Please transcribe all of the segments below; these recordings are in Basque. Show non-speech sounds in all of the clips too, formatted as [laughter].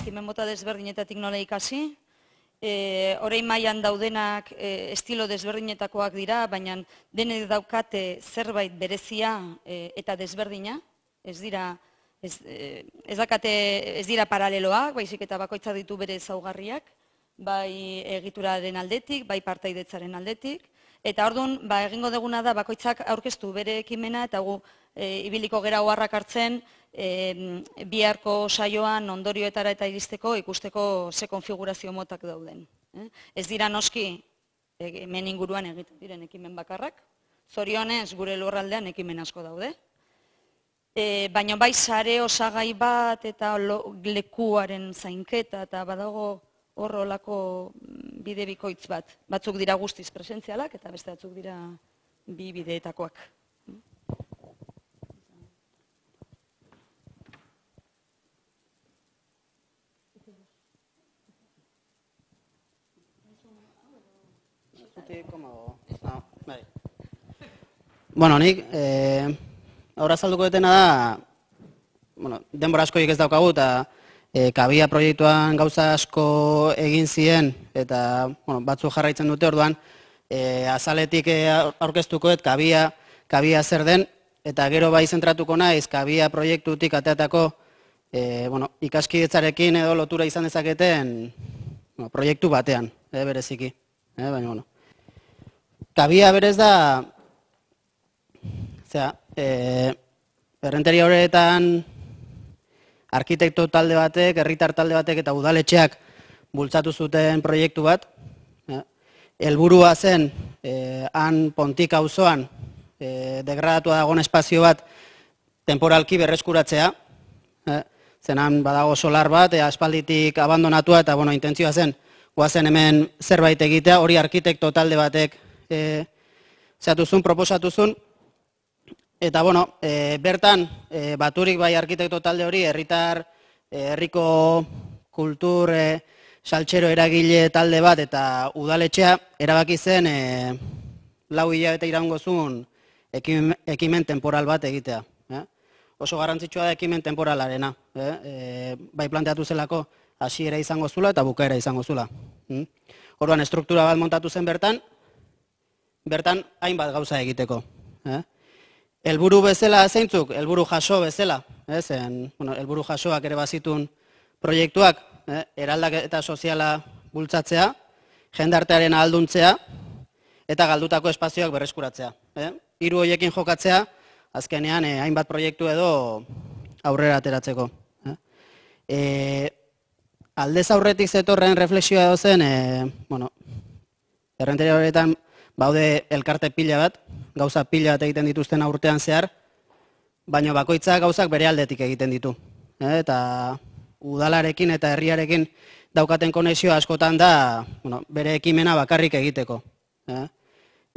ekimen mota desberdinetatik nola ikasi. E, mailan daudenak e, estilo desberdinetakoak dira, baina denek daukate zerbait berezia e, eta desberdina. Ez dira, ez, e, ez, dira paraleloak, baizik eta bakoitza ditu bere zaugarriak, bai egituraren aldetik, bai partaidetzaren aldetik. Eta orduan, ba, egingo deguna da, bakoitzak aurkeztu bere ekimena, eta gu e, ibiliko gera oharrak hartzen, e, biharko saioan ondorioetara eta iristeko ikusteko ze konfigurazio motak dauden. Eh? Ez dira noski e, hemen inguruan egiten diren ekimen bakarrak, zorionez gure lurraldean ekimen asko daude. E, baina bai sare osagai bat eta lekuaren zainketa eta badago horrolako mm, bide bikoitz bat. Batzuk dira guztiz presentzialak eta beste batzuk dira bi bideetakoak. Ah, bai. Bueno, nik, eh, aurra zalduko dutena da, bueno, denbora asko ez daukagu, eta eh, kabia proiektuan gauza asko egin ziren, eta bueno, batzu jarraitzen dute orduan, eh, azaletik eh, aurkeztuko, et kabia, kabia zer den, eta gero bai zentratuko naiz, kabia proiektutik ateatako, E, bueno, ikaskidetzarekin edo lotura izan dezaketen bueno, proiektu batean, e, bereziki. E, baina, bueno. Tabia berez da, zera, e, eh, horretan arkitekto talde batek, herritar talde batek eta udaletxeak bultzatu zuten proiektu bat. Helburua zen, e, han pontik auzoan e, degradatua dagoen espazio bat temporalki berreskuratzea, e, zenan badago solar bat, aspalditik abandonatua eta bueno, intentzioa zen, guazen hemen zerbait egitea, hori arkitekto talde batek E, zehatuzun, proposatuzun, eta bueno, e, bertan, e, baturik bai arkitekto talde hori, herritar, e, herriko kultur, e, saltxero eragile talde bat, eta udaletxea, erabaki zen, e, lau hilabete irango zuen, ekimen, temporal bat egitea. E? Oso garrantzitsua da ekimen temporalarena, e? E, bai planteatu zelako, hasiera izango zula eta bukaera izango zula. Hmm? Orduan, estruktura bat montatu zen bertan, bertan hainbat gauza egiteko. Eh? Elburu bezala zeintzuk, elburu jaso bezala, eh? elburu jasoak ere bazitun proiektuak, eh? eraldak eta soziala bultzatzea, jendartearen ahalduntzea, eta galdutako espazioak berreskuratzea. Eh? Hiru jokatzea, azkenean eh, hainbat proiektu edo aurrera ateratzeko. Eh? E, aldez aurretik zetorren refleksioa dozen, eh, bueno, errenteria horretan Baude elkarte pila bat, gauza pila bat egiten dituzten aurtean zehar, baina bakoitza gauzak bere aldetik egiten ditu. Eh, eta udalarekin eta herriarekin daukaten konexioa askotan da bueno, bere ekimena bakarrik egiteko. Eh,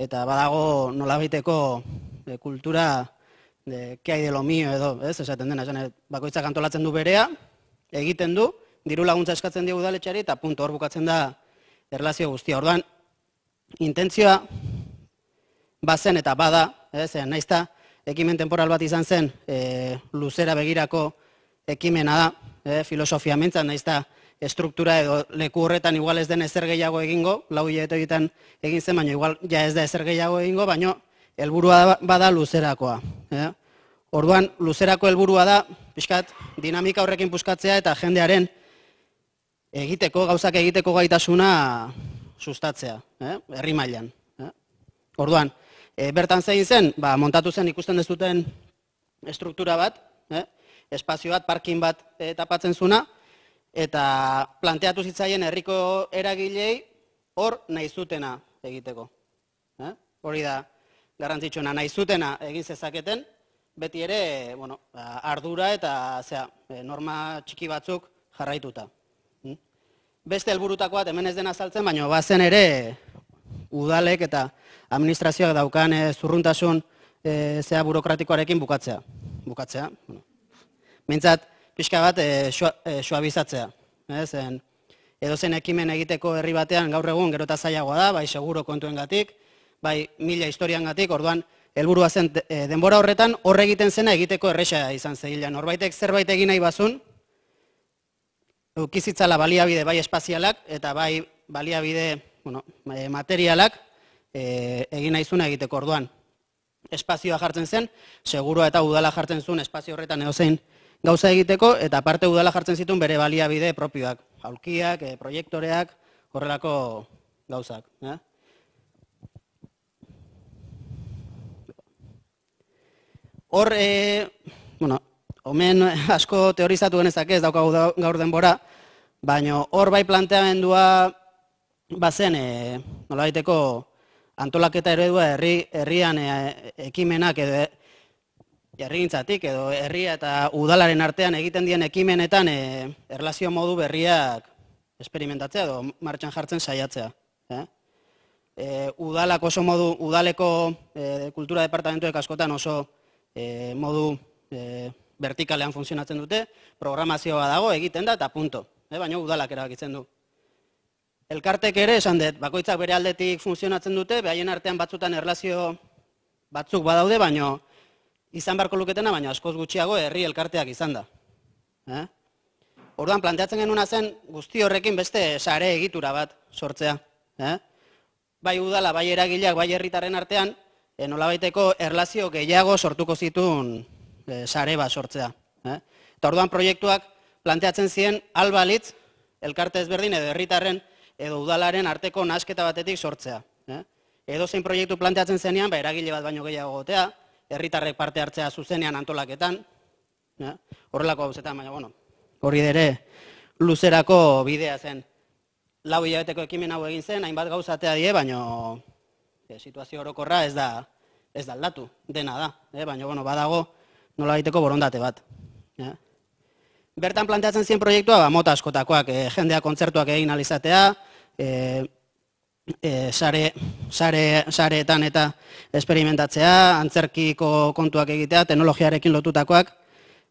eta badago nola eh, kultura de, keai de lo mio edo, ez, esaten dena, esan, bakoitzak antolatzen du berea, egiten du, diru laguntza eskatzen dio udaletxari, eta puntu hor bukatzen da erlazio guztia. Orduan, intentzioa bazen eta bada, ez, eh, naizta ekimen temporal bat izan zen e, luzera begirako ekimena da, e, filosofia mentzat, naizta estruktura edo leku horretan igual ez den ezer gehiago egingo, lau hilabete egin zen, baina igual ja ez da ezer gehiago egingo, baina helburua bada luzerakoa. E? Orduan, luzerako helburua da, pixkat, dinamika horrekin puskatzea eta jendearen egiteko, gauzak egiteko gaitasuna sustatzea, eh? herri eh? mailan. Eh? Orduan, e, bertan zein zen, ba, montatu zen ikusten dezuten estruktura bat, eh? espazio bat, parkin bat e, tapatzen zuna, eta planteatu zitzaien herriko eragilei hor nahizutena egiteko. Eh? Hori da, garrantzitsuna, nahizutena egin zezaketen, beti ere bueno, ba, ardura eta zera, norma txiki batzuk jarraituta beste helburutakoa hemen ez dena saltzen, baina bazen ere udalek eta administrazioak daukan e, zurruntasun e, zea burokratikoarekin bukatzea. Bukatzea, bueno. Mintzat, pixka bat, e, sua, e, zen, edo zen ekimen egiteko herri batean gaur egun gero eta zailagoa da, bai seguro kontuen gatik, bai mila historian gatik, orduan, helburua zen denbora horretan, horregiten egiten zena egiteko erresa izan zehila. Norbaitek zerbait egin nahi bazun, eukizitzala baliabide bai espazialak eta bai baliabide bueno, eh, materialak e, egin naizuna egiteko orduan. Espazioa jartzen zen, segurua eta udala jartzen zuen espazio horretan edo gauza egiteko, eta parte udala jartzen zituen bere baliabide propioak, aulkiak, e, proiektoreak, horrelako gauzak. Ja? Hor, e, bueno, Homen [laughs] asko teorizatu genezak ez daukagu gaur denbora, baina hor bai planteamendua bazen, e, nola antolaketa eredua herri, herrian e, ekimenak edo jarri e, gintzatik edo herria eta udalaren artean egiten dien ekimenetan e, erlazio modu berriak esperimentatzea edo martxan jartzen saiatzea. Eh? E, udalak oso modu, udaleko e, kultura departamentuek askotan oso e, modu e, vertikalean funtzionatzen dute, programazioa dago egiten da eta punto, eh, baina udalak erabakitzen du. Elkartek ere esan dut, bakoitzak bere aldetik funtzionatzen dute, behaien artean batzutan erlazio batzuk badaude, baina izan barko luketena, baina askoz gutxiago herri elkarteak izan da. Eh? Orduan, planteatzen genuna zen, guzti horrekin beste sare egitura bat sortzea. Eh? Bai udala, bai eragileak, bai herritarren artean, eh, nolabaiteko erlazio gehiago sortuko zitun E, sare bat sortzea. Eh? Eta orduan proiektuak planteatzen ziren albalitz, elkarte ezberdin edo herritarren edo udalaren arteko nasketa batetik sortzea. Eh? Edo zein proiektu planteatzen zenean, ba, eragile bat baino gehiago gotea, herritarrek parte hartzea zuzenean antolaketan, eh? horrelako hau zetan, baina bueno, hori dere luzerako bidea zen. Lau hilabeteko ekimen hau egin zen, hainbat gauzatea die, baina situazio orokorra ez da ez da aldatu, dena da, eh? baina bueno, badago, nola egiteko borondate bat. Ja. Bertan planteatzen ziren proiektua, ba, mota askotakoak, e, jendea kontzertuak egin alizatea, e, eh, e, eh, sare, sare, sareetan eta esperimentatzea, antzerkiko kontuak egitea, teknologiarekin lotutakoak,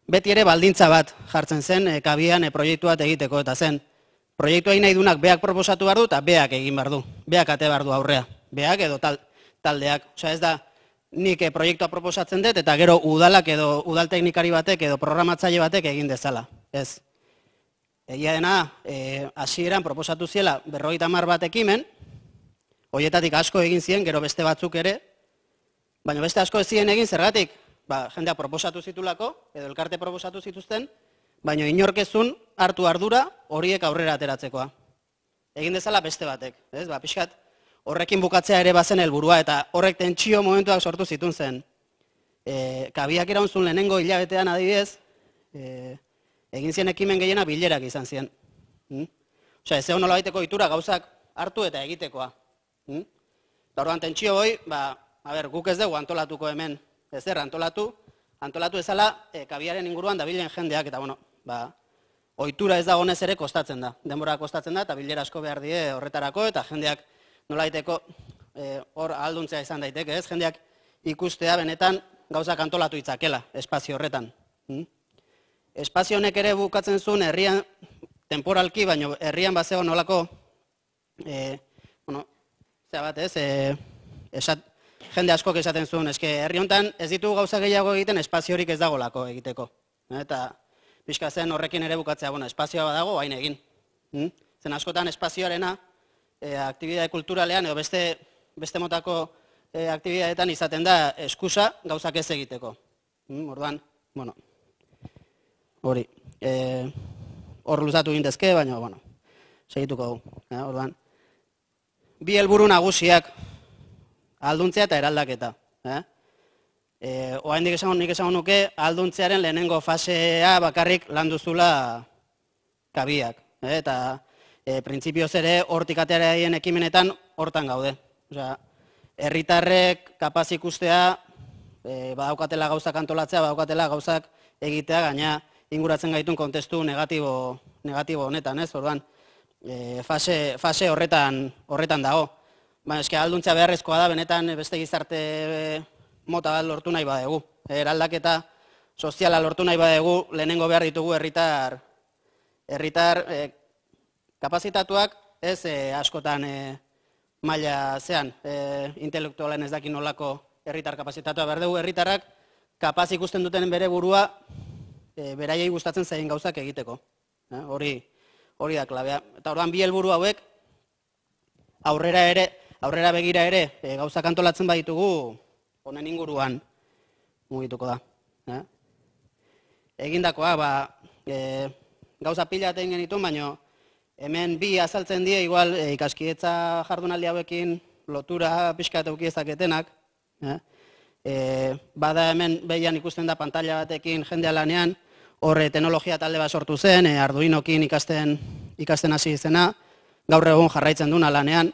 beti ere baldintza bat jartzen zen, kabian e, proiektuak egiteko eta zen. Proiektu egin nahi dunak beak proposatu behar du eta beak egin behar du, beak ate behar du aurrea, beak edo taldeak. Osa ez da, nik eh, proiektua proposatzen dut, eta gero udalak edo udal teknikari batek edo programatzaile batek egin dezala. Ez. Egia dena, e, eh, asieran proposatu ziela berroita mar bat ekimen, hoietatik asko egin ziren, gero beste batzuk ere, baina beste asko ez ziren egin zergatik, ba, jendea proposatu zitulako, edo elkarte proposatu zituzten, baina inorkezun hartu ardura horiek aurrera ateratzekoa. Egin dezala beste batek, ez, ba, pixkat, horrekin bukatzea ere bazen helburua eta horrek tentsio momentuak sortu zitun zen. E, kabiak irauntzun lehenengo hilabetean adibidez, e, egin zien ekimen gehiena bilerak izan zien. Hmm? Osa, ez egon olabaiteko itura gauzak hartu eta egitekoa. Hmm? Daurban tentsio hoi, ba, a ber, guk ez dugu antolatuko hemen. Ez antolatu, antolatu ezala e, kabiaren inguruan da bilen jendeak, eta bueno, ba, oitura ez dagonez ere kostatzen da. Denbora kostatzen da, eta bilera asko behar die horretarako, eta jendeak nolaiteko eh, hor e, alduntzea izan daiteke, ez? Jendeak ikustea benetan gauzak antolatu itzakela, espazio horretan. Hmm? Espazio honek ere bukatzen zuen herrian, temporalki, baino herrian bazego nolako, e, bueno, zera bat ez, e, esat, jende askok esaten zuen, eske herri honetan ez ditu gauza gehiago egiten espaziorik ez dagolako egiteko. Eta pixka zen horrekin ere bukatzea, bueno, espazioa badago, hain egin. Hmm? Zen askotan espazioarena, Eh, aktibidade kulturalean, edo beste, beste motako e, eh, aktibidadeetan izaten da eskusa gauzak ez egiteko. Mm, orduan, bueno, hori, e, hor luzatu gintezke, baina, bueno, segituko du. E, orduan, bi helburu nagusiak alduntzea eta eraldaketa. E? E, oain esan, nik esan nuke, alduntzearen lehenengo fasea bakarrik landuzula kabiak. E, eta, e, printzipioz ere hortik ateraien ekimenetan hortan gaude. Osea, herritarrek kapaz ikustea e, badaukatela gauzak antolatzea, badaukatela gauzak egitea, gaina inguratzen gaitun kontestu negatibo, negatibo honetan, ez? Orduan, e, fase, fase horretan horretan dago. Baina eske alduntza beharrezkoa da benetan beste gizarte mota bat lortu nahi badegu. Eraldaketa soziala lortu nahi badegu, lehenengo behar ditugu herritar herritar kapazitatuak ez e, askotan e, maila zean e, intelektualen ez daki nolako herritar kapazitatua behar dugu herritarrak kapaz ikusten duten bere burua e, beraiei gustatzen zaien gauzak egiteko. E, hori hori da klabea. Eta orduan bi helburu hauek aurrera ere aurrera begira ere e, gauzak antolatzen baditugu honen inguruan mugituko da. E? Egindakoa, ba, e, gauza pila eta ingen baino, Hemen bi azaltzen die, igual e, ikaskietza jardunaldi hauekin lotura pixka eta ukiezaketenak. Eh? Eh, bada hemen behian ikusten da pantalla batekin jendea lanean, horre teknologia talde bat sortu zen, arduinokin ikasten, ikasten hasi izena, gaur egun jarraitzen duna lanean,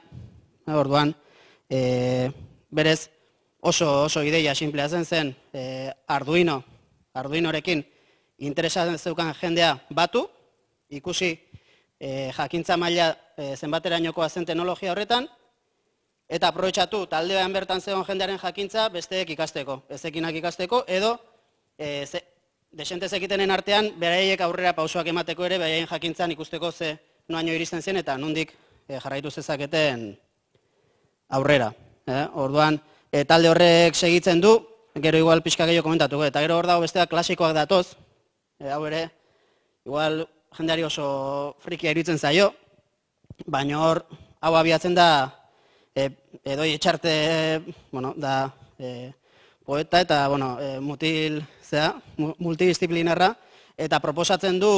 orduan, e, berez, oso, oso ideia simplea zen zen, arduino, arduinorekin interesa zeukan jendea batu, ikusi, e, jakintza maila e, eh, zenbaterainokoa zen teknologia horretan, eta aprobetsatu taldean bertan zegoen jendearen jakintza besteek ikasteko, ezekinak ikasteko, edo e, ze, desentez egitenen artean, beraiek aurrera pausoak emateko ere, beraien jakintzan ikusteko ze noaino iristen zen, eta nondik e, jarraitu zezaketen aurrera. E, orduan, e, talde horrek segitzen du, gero igual pixka gehiago komentatuko, eta gero hor dago besteak klasikoak datoz, e, hau ere, igual jendeari oso frikia iruditzen zaio, baina hor, hau abiatzen da, e, edoi etxarte, bueno, da, e, poeta eta, bueno, e, mutil, zera, multidisciplinarra, eta proposatzen du,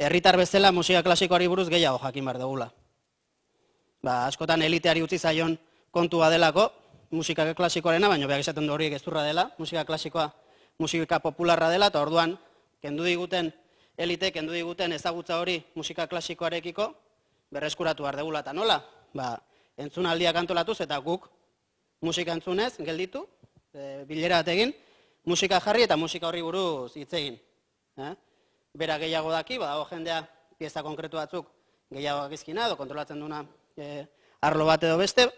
erritar bezala musika klasikoari buruz gehiago jakin behar dugula. Ba, askotan eliteari utzi zaion kontua delako, musika klasikoarena, baina behar esaten du horiek ez dela, musika klasikoa, musika popularra dela, eta orduan, kendu diguten elitek endu diguten ezagutza hori musika klasikoarekiko, berreskuratu ardegula eta nola, ba, entzun aldiak antolatuz eta guk musika entzunez, gelditu, e, bilera bat egin, musika jarri eta musika horri buruz hitz egin. E? Bera gehiago daki, ba, jendea pieza konkretu batzuk gehiago gizkina, edo kontrolatzen duna e, arlo bat edo beste,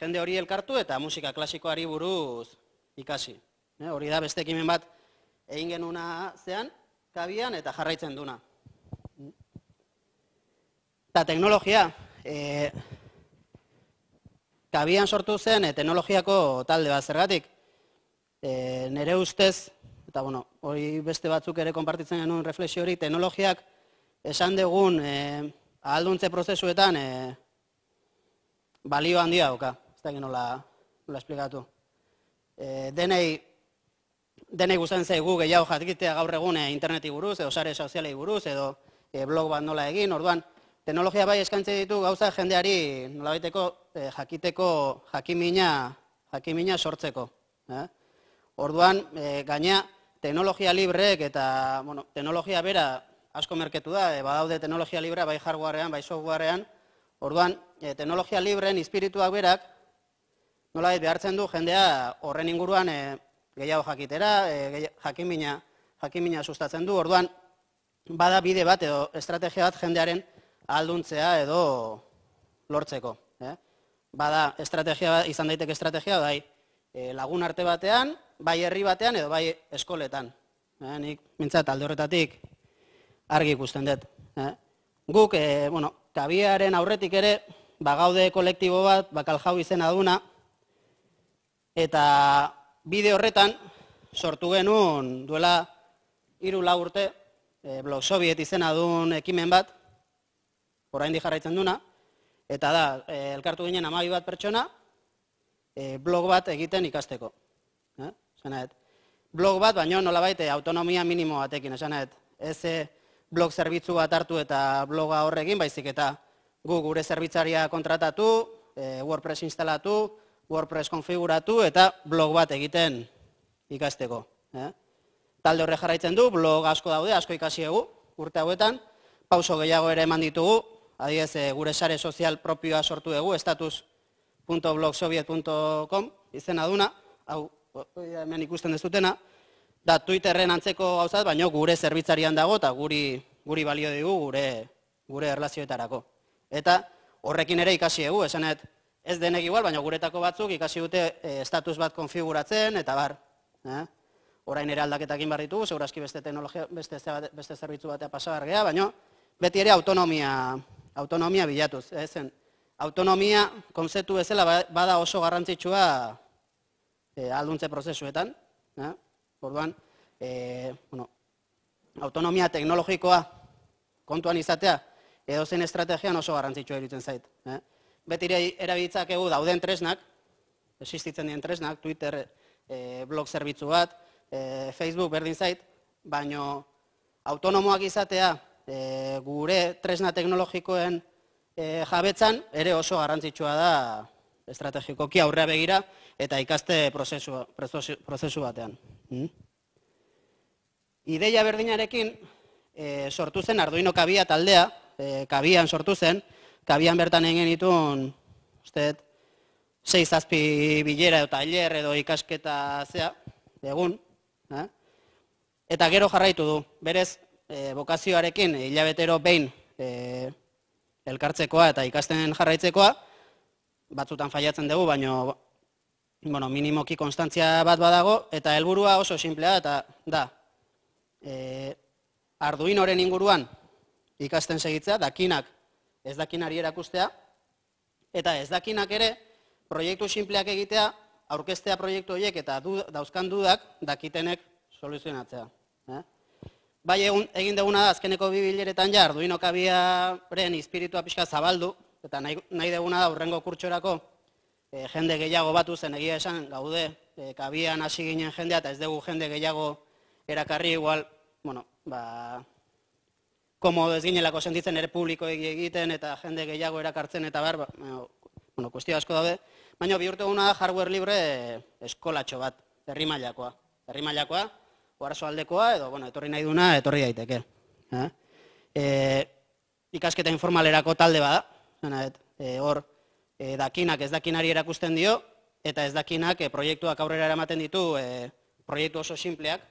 jende hori elkartu eta musika klasikoari buruz ikasi. E, hori da beste ekimen bat egin genuna zean, tabian eta jarraitzen duna. Eta teknologia, e, kabian sortu zen e, teknologiako talde bat zergatik, e, nere ustez, eta bueno, hori beste batzuk ere konpartitzen genuen reflexio hori, teknologiak esan degun e, ahalduntze prozesuetan e, balio handia dauka, ez da genola, nola esplikatu. denei denei guztien zaigu gehiago jatikitea gaur egun eh, interneti buruz, edo sare sozialei buruz, edo eh, blog bat nola egin, orduan, teknologia bai eskantze ditu gauza jendeari nola baiteko eh, jakiteko jakimina sortzeko. Orduan, gaina, teknologia librek eta, bueno, teknologia bera asko merketu da, badaude teknologia librea bai jarguarrean, bai softwarean, orduan, teknologia libren ispirituak berak, nola behartzen du jendea horren inguruan gehiago jakitera, eh, jakimina, jakimina sustatzen du, orduan, bada bide bat edo estrategia bat jendearen alduntzea edo lortzeko. Eh? Bada estrategia bat, izan daiteke estrategia bai eh, lagun arte batean, bai herri batean edo bai eskoletan. Nik mintzat alde horretatik argi ikusten dut. Eh? Guk, eh, bueno, kabiaren aurretik ere, bagaude kolektibo bat, bakal jau izena duna, eta bide horretan sortu genuen duela hiru lau urte e, eh, blog soviet izena duen ekimen bat, orain di jarraitzen duna, eta da, e, elkartu ginen amabi bat pertsona, e, blog bat egiten ikasteko. E? Blog bat, baino nola baite, autonomia minimo batekin, esan ez blog zerbitzu bat hartu eta bloga horrekin, baizik eta gu gure zerbitzaria kontratatu, e, WordPress instalatu, WordPress konfiguratu eta blog bat egiten ikasteko. Eh? Talde horre jarraitzen du, blog asko daude, asko ikasi egu, urte hauetan, pauso gehiago ere eman ditugu, adiez eh, gure sare sozial propioa sortu egu, status.blogsoviet.com, izena duna, hau, eh, hemen ikusten ez dutena, da Twitterren antzeko gauzat, baino gure zerbitzarian dago eta guri, balio dugu, gure, gure erlazioetarako. Eta horrekin ere ikasi egu, esanet, ez denek igual, baina guretako batzuk ikasi dute e, bat konfiguratzen, eta bar, e? orain ere aldaketakin barritu, segurazki beste teknologia, beste, beste zerbitzu batea pasabargea, baina beti ere autonomia, autonomia bilatuz, ez eh? autonomia konzeptu bezala ba, bada oso garrantzitsua e, alduntze prozesuetan, e? orduan, e, bueno, autonomia teknologikoa kontuan izatea, edo zen estrategian oso garrantzitsua iruditzen zait. Eh? beti erabiltzak egu dauden tresnak, existitzen dien tresnak, Twitter, eh, blog zerbitzu bat, eh, Facebook, berdin zait, baino autonomoak izatea eh, gure tresna teknologikoen jabetzan, ere oso garantzitsua da estrategiko begira eta ikaste prozesu batean. Hmm? Ideia berdinarekin sortu zen Arduino kabia taldea, kabian sortu zen, kabian bertan egin itun, uste, zeiz azpi bilera eta ailer edo ikasketa zea, egun, eh? eta gero jarraitu du, berez, eh, bokazioarekin hilabetero behin eh, elkartzekoa eta ikasten jarraitzekoa, batzutan faiatzen dugu, baino bueno, minimoki konstantzia bat badago, eta helburua oso simplea, eta da, arduin horren inguruan ikasten segitzea, dakinak ez dakin erakustea, eta ez dakinak ere, proiektu sinpleak egitea, aurkestea proiektu horiek eta dauzkan dudak dakitenek soluzionatzea. Eh? Bai, egin deguna da, azkeneko bibileretan bileretan ja, Arduino kabia brehen ispiritua pixka zabaldu, eta nahi deguna da, urrengo kurtsorako, eh, jende gehiago batu zen egia esan, gaude, eh, kabian hasi ginen jendea, eta ez dugu jende gehiago erakarri igual, bueno, ba, komo ez ginelako sentitzen ere publiko egiten eta jende gehiago erakartzen eta behar, ba, bueno, kuestio asko daude. baina bihurtu guna hardware libre eskolatxo bat, herri mailakoa. Herri aldekoa, edo, bueno, etorri nahi duna, etorri daiteke. Eh? E, ikasketa informalerako talde bada, e, hor, e, dakinak ez dakinari erakusten dio, eta ez dakinak proiektuak aurrera eramaten ditu proiektu oso simpleak,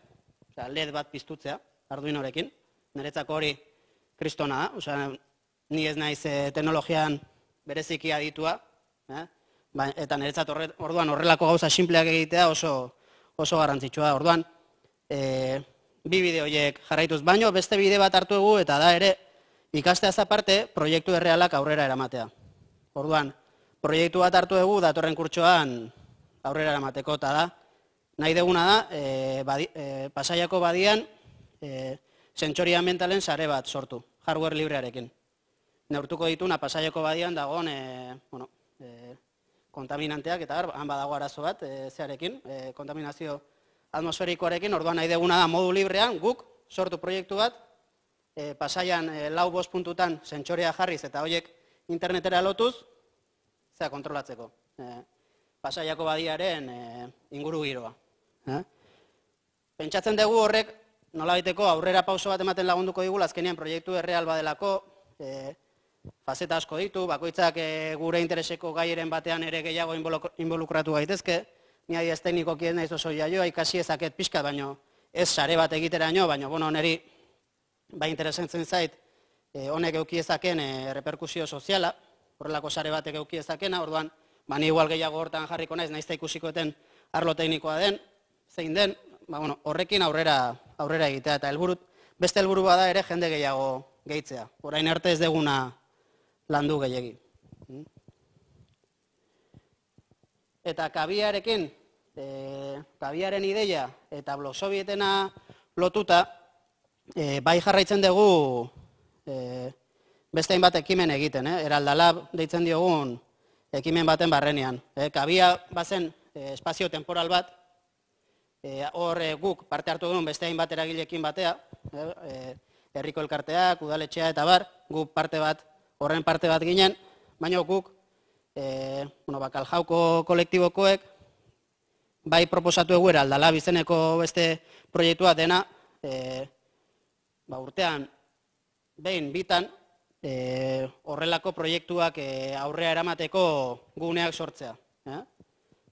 eta led bat piztutzea, arduin horekin, niretzako hori kristona, ni ez naiz e, teknologian bereziki aditua, eh? ba, eta niretzat orduan horrelako gauza sinpleak egitea oso, oso garrantzitsua. Orduan, e, bi bide horiek jarraituz baino, beste bide bat hartu egu, eta da ere, ikastea parte proiektu errealak aurrera eramatea. Orduan, proiektu bat hartu egu, datorren kurtsoan aurrera eramateko, eta da, nahi deguna da, e, badi, pasaiako badian, e, mentalen sare bat sortu hardware librearekin. Neurtuko dituna pasaiako badian dagoen e, bueno, e, kontaminanteak eta han badago arazo bat e, zearekin, e, kontaminazio atmosferikoarekin, orduan nahi deguna da modu librean, guk sortu proiektu bat, e, pasaian e, lau bost puntutan sentxorea jarriz eta hoiek internetera lotuz, zea kontrolatzeko. E, pasaiako badiaren e, inguru giroa. Pentsatzen dugu horrek nola nolabaiteko aurrera pauso bat ematen lagunduko digula azkenean proiektu erreal badelako, e, faceta asko ditu, bakoitzak e, gure intereseko gaiaren batean ere gehiago involukratu gaitezke, ni adi ez tekniko kien nahiz oso jaioa, ikasi ezaket pixka, baino ez sare bat egitera nio, baino, bueno, neri bai zait, e, honek euki ezaken e, reperkusio soziala, horrelako sare batek euki ezakena, orduan, bani igual gehiago hortan jarriko naiz, nahizta ikusikoeten arlo teknikoa den, zein den, ba, bueno, horrekin aurrera aurrera egitea eta helburu beste helburu bada ere jende gehiago gehitzea. Orain arte ez deguna landu gehiegi. Mm. Eta kabiarekin, e, kabiaren ideia eta blog lotuta, e, bai jarraitzen dugu e, beste hainbat ekimen egiten, eh? eraldalab deitzen diogun ekimen baten barrenean. E, kabia bazen e, espazio temporal bat, Eh, hor e, guk parte hartu duen beste hainbat eragilekin batea, eh, herriko elkarteak, udaletxea eta bar, guk parte bat, horren parte bat ginen, baina guk, e, bueno, bakal jauko kolektibokoek, bai proposatu eguera aldala bizeneko beste proiektua dena, e, ba urtean, behin bitan, e, horrelako proiektuak e, aurrea eramateko guneak sortzea. Eh?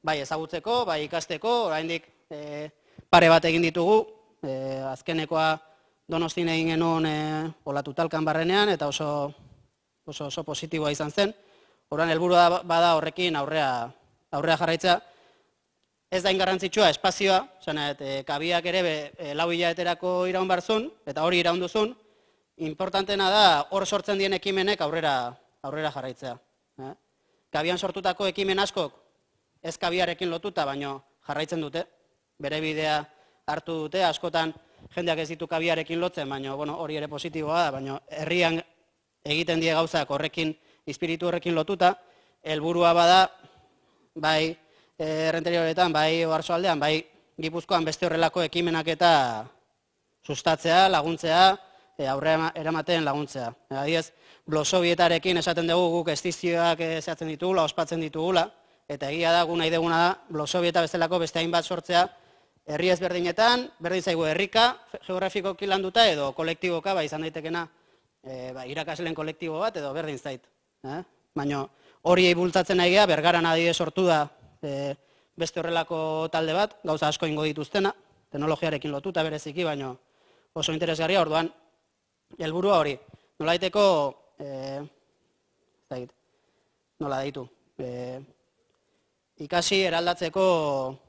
Bai ezagutzeko, bai ikasteko, oraindik dik, e, pare bat egin ditugu, e, azkenekoa donostin egin genuen e, olatu barrenean, eta oso, oso, oso positiboa izan zen. Horan helburua ba, bada horrekin aurrea, aurrea jarraitza. Ez da ingarrantzitsua espazioa, zena, et, e, kabiak ere be, e, lau iraun barzun, eta hori iraun duzun, importantena da hor sortzen dien ekimenek aurrera, aurrera jarraitzea. Eh? Kabian sortutako ekimen askok, ez kabiarekin lotuta, baino jarraitzen dute bere bidea hartu dute, askotan jendeak ez ditu kabiarekin lotzen, baina bueno, hori ere positiboa da, baina herrian egiten die gauzak horrekin, ispiritu horrekin lotuta, helburua bada, bai eh, errenterioetan, bai oharzo aldean, bai gipuzkoan beste horrelako ekimenak eta sustatzea, laguntzea, e, aurre eramaten laguntzea. E, blosobietarekin esaten dugu guk estizioak esatzen eh, ditugula, ospatzen ditugula, eta egia da, guna ideguna da, blosobieta bestelako beste hainbat sortzea, herri ezberdinetan, berdin zaigu herrika, geografikoki landuta edo kolektiboka, ba, izan daitekena, e, ba, irakasleen kolektibo bat edo berdin zait. Eh? Baina hori eibultatzen nahi geha, bergaran sortu da e, beste horrelako talde bat, gauza asko ingo dituztena, teknologiarekin lotuta bereziki, baino oso interesgarria, orduan, helburua hori, e, nola daiteko, e, zait, nola daitu, e, ikasi eraldatzeko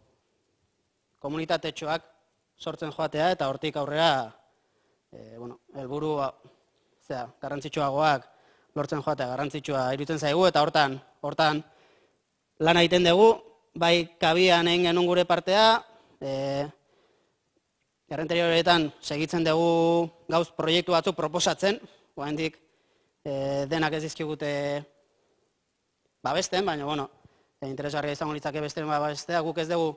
komunitate txoak sortzen joatea eta hortik aurrera eh, helburu garrantzitsuagoak lortzen joatea garrantzitsua iruten zaigu eta hortan hortan lan egiten dugu, bai kabian egin genuen gure partea, eh, garrantzari horretan segitzen dugu gauz proiektu batzuk proposatzen, guendik eh, denak ez dizkigute babesten, baina bueno, interesgarria izango litzake beste babestea, guk ez dugu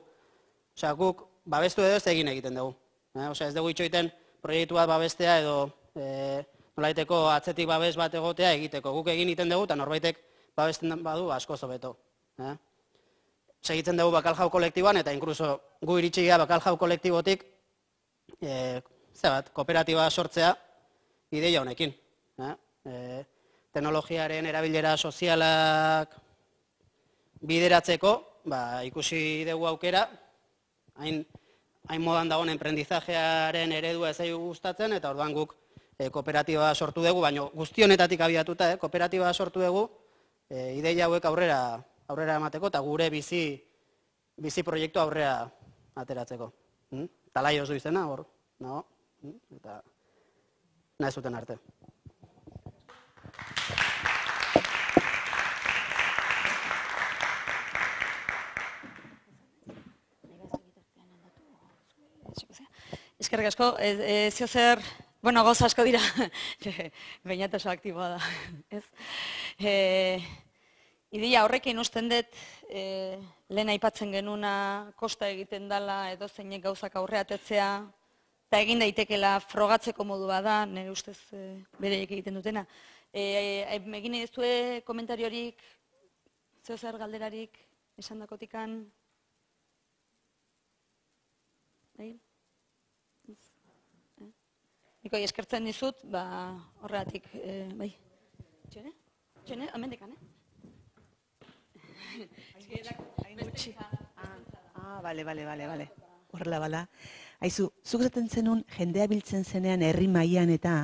Osea, guk babestu edo ez egin egiten dugu. Eh? Osea, ez dugu itxoiten proiektu bat babestea edo eh, nolaiteko atzetik babes bat egotea egiteko. Guk egin egiten dugu eta norbaitek babesten badu asko zobeto. Eh? Segitzen dugu bakal jau kolektiboan eta inkluso gu iritsi gara bakal jau kolektibotik bat, kooperatiba sortzea ideia honekin. teknologiaren erabilera sozialak bideratzeko, ba, ikusi dugu aukera, hain hain modan dagoen emprendizajearen eredua ez zaigu gustatzen eta orduan guk e, kooperatiba sortu dugu, baina guzti honetatik abiatuta, eh, kooperatiba sortu dugu e, eh, ideia hauek aurrera aurrera emateko eta gure bizi bizi proiektu aurrera ateratzeko. Hmm? Talaio oso izena hor, no? Hmm? Eta nahi zuten arte. Eskerrik asko, ez e, zer, bueno, goza asko dira, [laughs] baina eta aktiboa da. [laughs] Ez? E, eh, idia horrekin usten dut, eh, lehen aipatzen genuna, kosta egiten dala, edo zeinek gauzak aurreatetzea, eta egin daitekela frogatzeko modu da, nire ustez e, eh, bereiek egiten dutena. egin ez du komentariorik, zeo zer galderarik, esan dakotikan. Egin? Bai? Niko, eskertzen dizut, ba, horretik, e, eh, bai, txene, txene, amen Ah, bale, ah, bale, bale, bale. Horrela, bala. Aizu, zuk zaten zenun, jendea biltzen zenean herri mailan eta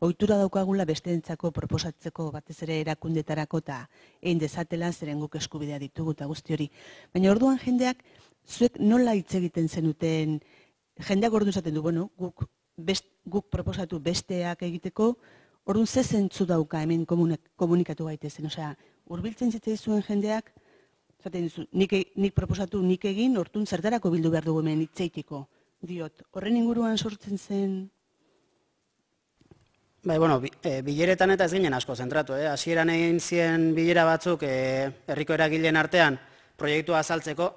ohitura daukagula besteentzako proposatzeko batez ere erakundetarako eta egin dezatela zeren guk eskubidea ditugu eta guzti hori. Baina orduan jendeak, zuek nola hitz egiten zenuten, jendeak orduan zaten du, bueno, guk best, guk proposatu besteak egiteko, orduan ze zentzu dauka hemen komunikatu gaitezen, osea, urbiltzen zitzei zuen jendeak, zaten zu, nik, e, nik proposatu nik egin, orduan zertarako bildu behar dugu hemen itzeitiko, diot, horren inguruan sortzen zen, Bai, bueno, bi, eh, bileretan eta ez ginen asko zentratu, eh? Hasieran egin zien bilera batzuk eh, herriko e, eragileen artean proiektua azaltzeko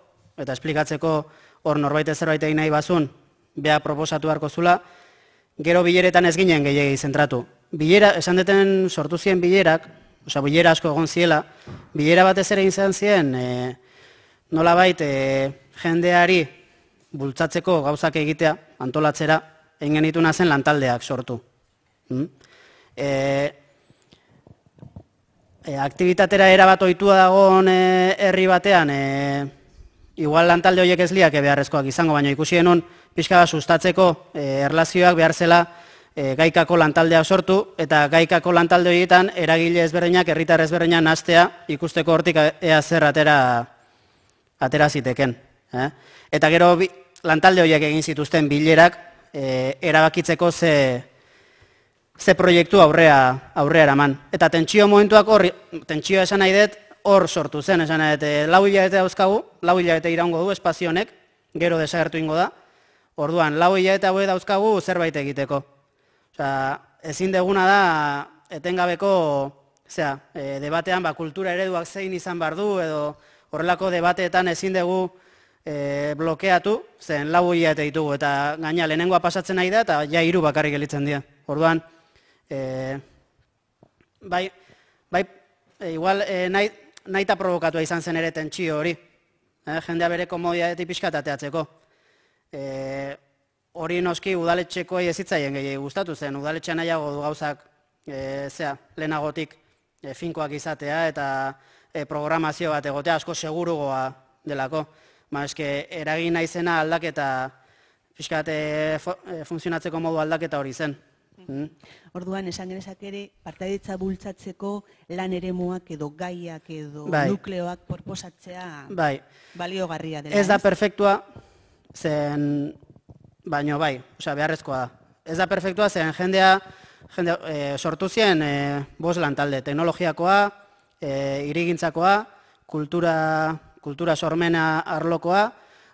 eta esplikatzeko hor norbait zerbait egin nahi bazun, bea proposatu harko zula, gero bileretan ez ginen gehiagin zentratu. Bilera, esan deten sortu ziren bilerak, oza, bilera asko egon ziela, bilera batez ere izan ziren, e, nola bait, e, jendeari bultzatzeko gauzak egitea, antolatzera, engen genitu nazen lantaldeak sortu. Hmm? E, aktibitatera E, erabat dagoen herri batean, igual lantalde horiek ez liak e, beharrezkoak izango, baina ikusi genuen, pixka bat sustatzeko eh, erlazioak behar zela eh, gaikako lantaldea sortu eta gaikako lantalde horietan eragile ezberdinak herritar ezberdinak naztea ikusteko hortik eh, ea zer atera atera ziteken. Eta gero lantalde horiek egin zituzten bilerak erabakitzeko ze ze proiektu aurrea aurrea eraman. Eta tentsio momentuak tentsio esan nahi dut hor sortu zen, esan nahi dut lau hilagete dauzkagu, lau hilagete iraungo du espazionek, gero desagertu ingo da, Orduan, lau eta hoi dauzkagu zerbait egiteko. Osea, ezin deguna da, etengabeko, zera, e, debatean, ba, kultura ereduak zein izan bar du, edo horrelako debateetan ezin dugu e, blokeatu, zen lau eta ditugu, eta gaina lehenengoa pasatzen nahi da, eta ja hiru bakarrik elitzen dira. Orduan, e, bai, bai, e, igual, e, nahi, nahi provokatua izan zen ere tentsio hori. Eh, jendea bere komodia eta ipiskatateatzeko. Eh, hori noski udaletxeko ez zitzaien gehi gustatu zen udaletxean nahiago du gauzak eh, zea lehenagotik eh, finkoak izatea eta programazio bat egotea asko segurugoa delako. Ba eske eragin naizena aldaketa fiskat funtzionatzeko modu aldaketa hori zen. Mm-hmm. Mm. Orduan esan genezak ere partaiditza bultzatzeko lan eremuak edo gaiak edo bai. nukleoak porposatzea bai. baliogarria dela. Ez da perfektua, zen, baino bai, osea, beharrezkoa da. Ez da perfektua, zen jendea, jende, e, sortu zien e, eh, bos lan talde, teknologiakoa, e, irigintzakoa, kultura, kultura sormena arlokoa,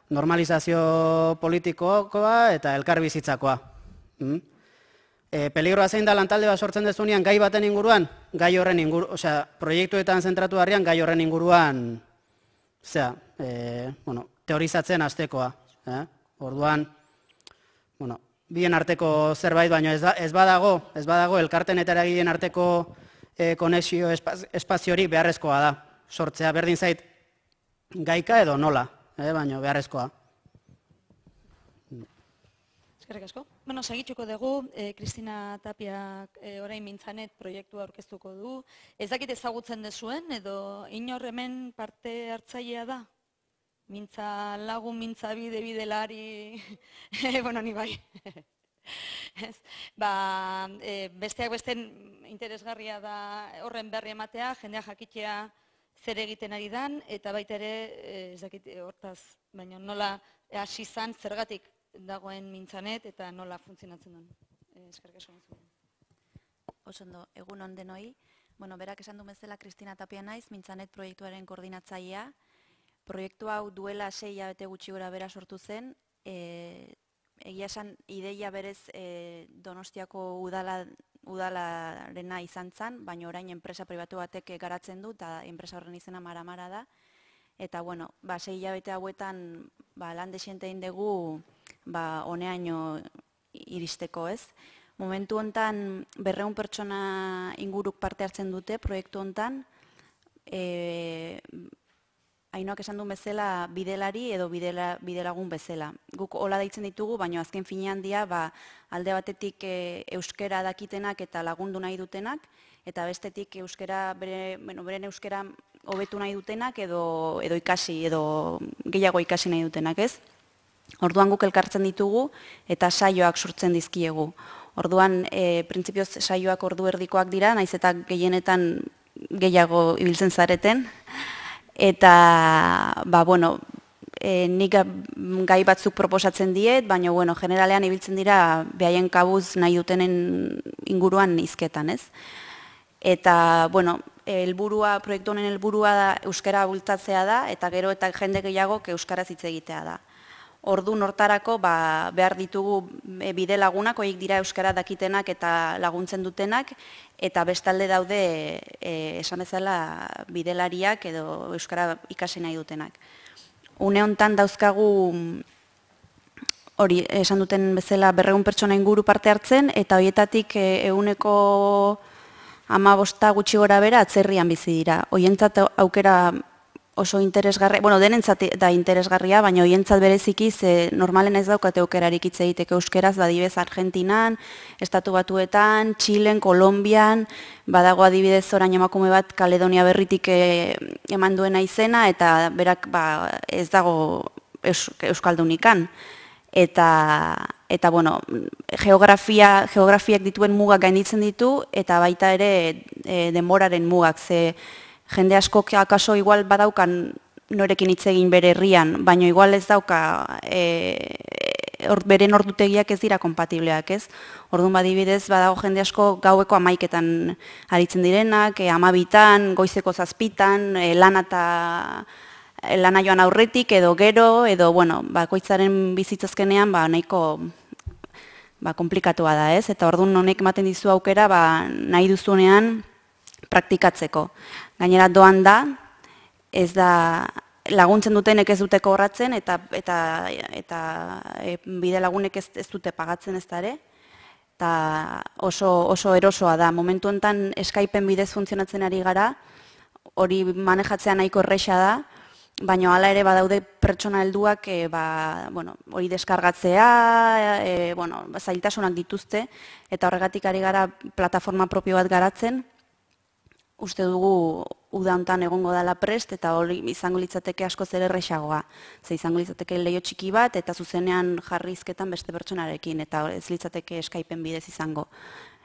normalizazio politikokoa eta elkar bizitzakoa. Mm? peligroa zein da lantalde bat sortzen dezunean gai baten inguruan, gai horren inguruan, osea, proiektuetan zentratu harrian gai horren inguruan, zera, e, bueno, teorizatzen aztekoa. Eh? Orduan, bueno, bien arteko zerbait baino ez, da, ez badago, ez badago elkarten eta arteko e, konexio espazio hori beharrezkoa da. Sortzea berdin zait gaika edo nola, eh? baino beharrezkoa. Eskerrik asko. Bueno, segitzuko dugu, e, Kristina e, orain mintzanet proiektua aurkeztuko du. Ez dakit ezagutzen dezuen, edo inorremen parte hartzailea da, mintza lagun mintza bide bidelari [laughs] bueno ni bai ez ba e, besteak beste interesgarria da horren berri ematea jendea jakitea zer egiten ari dan eta baita ere e, ez dakit e, hortaz baina nola hasi izan zergatik dagoen mintzanet eta nola funtzionatzen den e, eskerrik asko oso egun on denoi Bueno, berak esan du bezala Kristina Tapia naiz, mintzanet proiektuaren koordinatzailea proiektu hau duela sei abete gutxi gora bera sortu zen, e, egia esan ideia berez e, donostiako udala, udalarena izan zen, baina orain enpresa pribatu batek garatzen du, eta enpresa horren izena mara-mara da. Eta, bueno, ba, sei hilabete hauetan, ba, lan desiente indegu, ba, oneaino iristeko ez. Momentu hontan berreun pertsona inguruk parte hartzen dute proiektu hontan, e, hainoak esan duen bezala bidelari edo bidela, bidelagun bezala. Guk hola daitzen ditugu, baina azken finean dia, ba, alde batetik e, euskera dakitenak eta lagundu nahi dutenak, eta bestetik euskera, bere, bueno, beren euskera hobetu nahi dutenak edo, edo ikasi, edo gehiago ikasi nahi dutenak, ez? Orduan guk elkartzen ditugu eta saioak sortzen dizkiegu. Orduan, e, printzipioz saioak ordu erdikoak dira, naiz eta gehienetan gehiago ibiltzen zareten, eta ba, bueno, e, nik eh, gai batzuk proposatzen diet, baina bueno, generalean ibiltzen dira behaien kabuz nahi dutenen inguruan izketan, ez? Eta, bueno, helburua proiektu honen helburua da euskara bultatzea da eta gero eta jende gehiago euskaraz hitz egitea da ordu nortarako ba, behar ditugu mm, e, bide lagunak, oik dira euskara dakitenak eta laguntzen dutenak, eta bestalde daude e, esan bezala bidelariak edo euskara ikasi nahi dutenak. Une hontan dauzkagu hori esan duten bezala berregun pertsona inguru parte hartzen, eta horietatik eguneko ama bosta gutxi gora bera atzerrian bizi dira. Hoientzat aukera oso interesgarria, bueno, denentzat da interesgarria, baina hoientzat bereziki ze normalen ez daukate aukerarik egiteke euskeraz, badibez Argentinan, Estatu Batuetan, Txilen, Kolombian, badago adibidez orain emakume bat Kaledonia berritik eh, eman duena izena, eta berak ba, ez dago euskaldunikan. Eta, eta bueno, geografia, geografiak dituen mugak gainditzen ditu, eta baita ere e, denboraren mugak, ze, jende asko akaso igual badaukan norekin hitz egin bere herrian, baina igual ez dauka e, or, beren ordutegiak ez dira kompatibleak, ez? Orduan badibidez, badago jende asko gaueko amaiketan aritzen direnak, e, amabitan, goizeko zazpitan, e, lanata e, lana joan aurretik edo gero edo bueno, bakoitzaren bizitzazkenean ba nahiko ba komplikatua da, ez? Eta ordun honek ematen dizu aukera ba nahi duzunean praktikatzeko. Gainera doan da, ez da laguntzen dutenek ez duteko horratzen eta, eta, eta e, bide lagunek ez, ez dute pagatzen ez ere. Eta oso, oso erosoa da, momentu enten eskaipen bidez funtzionatzen ari gara, hori manejatzea nahiko erresa da, baina hala ere badaude pertsona helduak e, ba, bueno, hori deskargatzea, e, bueno, zailtasunak dituzte, eta horregatik ari gara plataforma propio bat garatzen, uste dugu udantan egongo dala prest eta hori izango litzateke asko zer erresagoa. Ze izango litzateke leio txiki bat eta zuzenean jarrizketan beste pertsonarekin eta ez litzateke eskaipen bidez izango.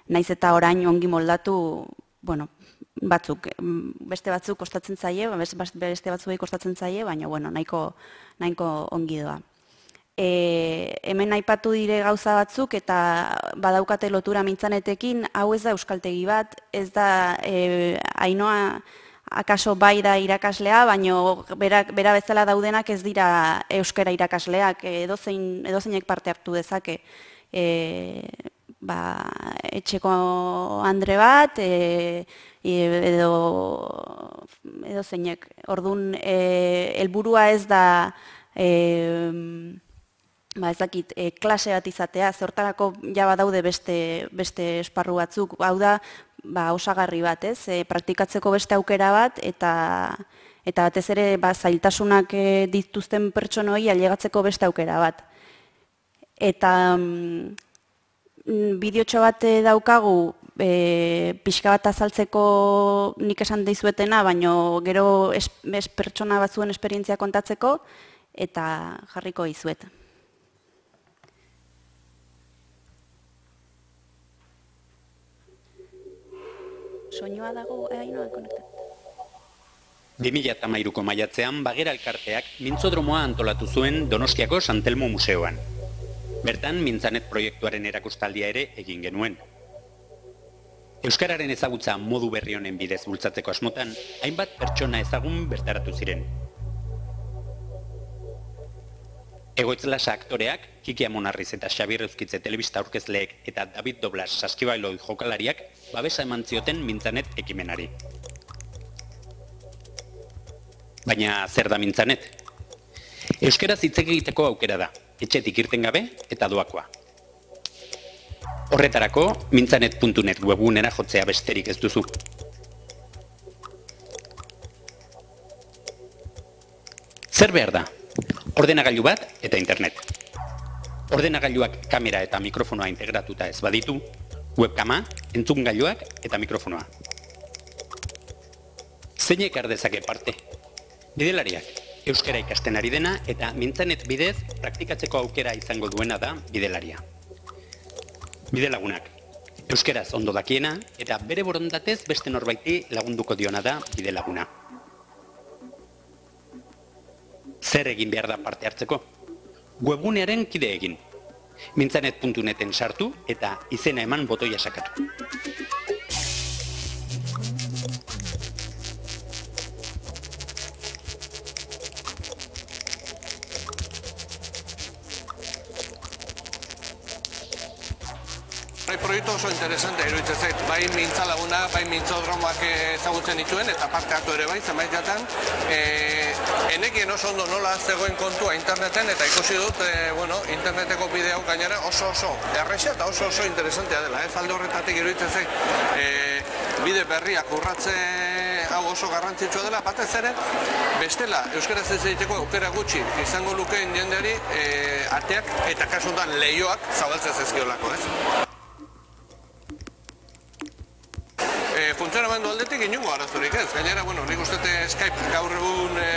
Naiz eta orain ongi moldatu, bueno, batzuk beste batzuk kostatzen zaie, beste batzuei kostatzen zaie, baina bueno, nahiko nahiko ongi doa e, hemen aipatu dire gauza batzuk eta badaukate lotura mintzanetekin, hau ez da euskaltegi bat, ez da e, hainoa akaso bai da irakaslea, baino bera, bera bezala daudenak ez dira euskara irakasleak, edozein, edozeinek parte hartu dezake. E, ba, etxeko andre bat, e, e edo, edo zeinek, orduan, e, elburua ez da e, ba ezakit e, klase bat izatea zortarako jaba daude beste beste esparru batzuk hau da ba osagarri bat ez e, praktikatzeko beste aukera bat eta eta batez ere ba zailtasunak e, dituzten pertsonoi ailegatzeko beste aukera bat eta mm, bideotxo bat e, daukagu e, pixka bat azaltzeko nik esan dizuetena, baino gero ez, ez pertsona batzuen esperientzia kontatzeko eta jarriko izuet. soñoa dago eh, ainoan konektatu. 2008ko maiatzean bagera elkarteak mintzodromoa antolatu zuen Donostiako Santelmo Museoan. Bertan, mintzanet proiektuaren erakustaldia ere egin genuen. Euskararen ezagutza modu berri honen bidez bultzatzeko asmotan, hainbat pertsona ezagun bertaratu ziren. Egoitzela aktoreak Kiki Amonarriz eta Xabir Euskitze telebista aurkezleek eta David Doblas saskibailoi jokalariak babesa eman zioten mintzanet ekimenari. Baina zer da mintzanet? Euskera zitzek egiteko aukera da, etxetik irten gabe eta doakoa. Horretarako, mintzanet.net webgunera jotzea besterik ez duzu. Zer behar da? Ordenagailu bat eta internet. Ordenagailuak kamera eta mikrofonoa integratuta ez baditu, webkama, entzungailuak eta mikrofonoa. Zein ekar dezake parte? Bidelariak. Euskara ikasten ari dena eta mintzanet bidez praktikatzeko aukera izango duena da bidelaria. Bidelagunak. Euskaraz ondo dakiena eta bere borondatez beste norbaiti lagunduko diona da bidelaguna. Zer egin behar da parte hartzeko? webgunearen kide egin. Mintzanet.neten sartu eta izena eman botoia sakatu. Bai, proiektu oso interesante iruditzen zait. Bai, mintza laguna, bai mintzo dromoak ezagutzen dituen eta parte hartu ere bai, zenbait jatan. E, enekien oso ondo nola zegoen kontua interneten eta ikusi dut, e, bueno, interneteko bideau gainera oso oso Erresia eta oso oso interesantea dela. Eh? horretatik iruditzen zait, e, bide berriak urratze hau oso garrantzitsua dela, batez ere, bestela, Euskaraz ez Zizeiteko aukera gutxi izango lukeen jendeari e, ateak eta kasuntan leioak zabaltzea zezkiolako, ez? aldetik inungo arazorik ez. Gainera, bueno, nik eh, Skype gaur egun e,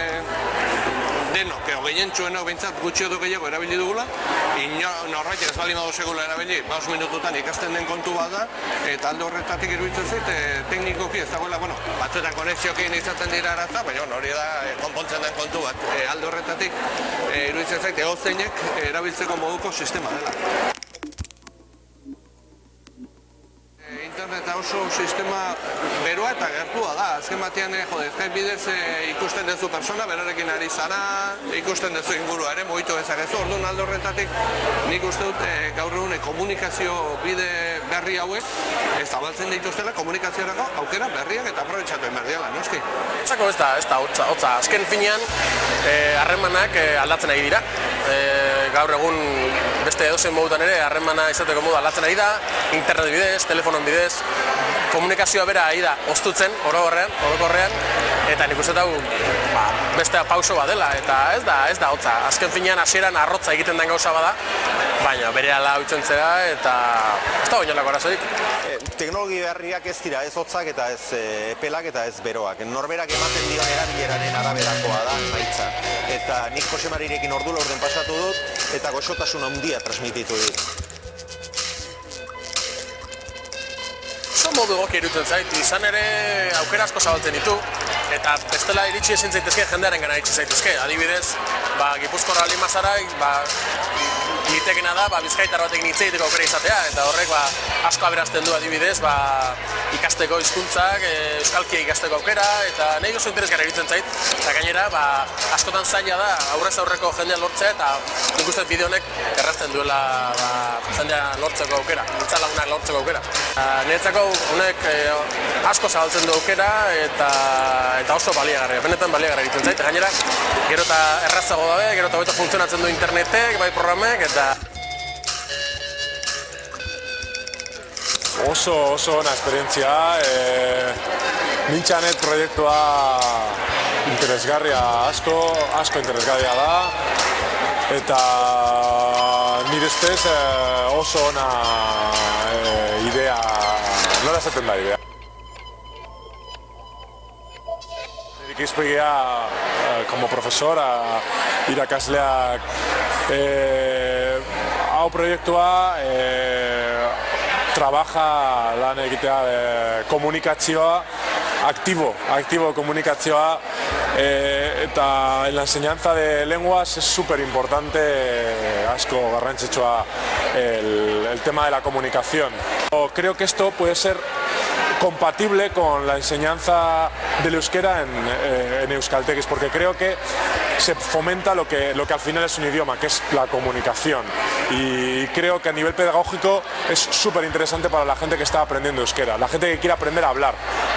denok, ego gehien txuenak bintzat gutxi edo gehiago erabili dugula, ino, ez bali segula erabili, baus minututan ikasten den kontu da, eta aldo horretatik iruditzen zit, e, eh, teknikoki ez dagoela, bueno, batzuetan konexiokin izaten dira araza, baina hori da konpontzen den kontu bat, e, aldo horretatik e, iruditzen zait, erabiltzeko moduko sistema dela. batean eta oso sistema beroa eta gertua da. Azken batean, eh, jode, bidez eh, ikusten dezu persona, berarekin ari zara, ikusten dezu inguruaren ere, mohitu Orduan aldo horretatik, nik uste dut eh, gaur egun komunikazio bide berri hauek, ez zabaltzen dituztela komunikaziorako aukera berriak eta aprobetsatu emberdiala, noski? Zako ez da, ez da, hotza, hotza. Azken finean, harremanak e, e, aldatzen ari dira. gaur egun beste edozen modutan ere harremana izateko modu aldatzen ari da, internet bidez, telefonon bidez, komunikazioa bera ari da oztutzen, oro orokorrean, eta nik uste dugu ba, beste pauso bat dela, eta ez da, ez da, hotza. Azken finean hasieran arrotza egiten den gauza bada, baina bere ala hau txentzera eta ez da oinolako arazoik. E, eh, teknologi beharriak ez dira, ez hotzak eta ez eh, pelak eta ez beroak. Norberak ematen dira erabileraren araberakoa da, maitza. Eta nik Josemarirekin ordu lorden pasatu dut, eta goxotasun handia transmititu dut. oso modu goki irutzen zait, izan ere aukera asko zabaltzen ditu, eta bestela iritsi ezin zaitezke jendearen gara iritsi zaitezke, adibidez, ba, Gipuzkoa rali mazara, ba, litekena da, ba, bizkaitar batek nintze egiteko aukera izatea, eta horrek ba, asko aberazten du adibidez, ba, ikasteko hizkuntzak, e, euskalkia ikasteko aukera, eta nahi oso interes gara iritzen zait, eta gainera, ba, askotan zaila da, aurrez aurreko jendea lortzea, eta nik uste bide honek errazten duela ba, jendea lortzeko aukera, nintzalagunak lortzeko aukera. A, ba, niretzako honek eh, asko zabaltzen du aukera eta eta oso baliagarria. Benetan baliagarria egiten zaite gainera. Gero ta errazago da gero ta hobeto funtzionatzen du internetek, bai programek, eta oso oso ona esperientzia, eh Mintxanet proiektua interesgarria asko, asko interesgarria da eta nire estez eh, oso ona eh, idea nola esaten da idea. Nik izpegia, como profesora, irakasleak, e, eh, hau proiektua, e, eh, trabaja lan egitea de komunikazioa, ...activo, activo comunicación eh, en la enseñanza de lenguas es súper importante, eh, asco garrantzitsua el, el tema de la comunicación. Creo que esto puede ser compatible con la enseñanza del euskera en, eh, porque creo que se fomenta lo que, lo que al final es un idioma, que es la comunicación. Y creo que a nivel pedagógico es súper interesante para la gente que está aprendiendo euskera, la gente que quiere aprender a hablar,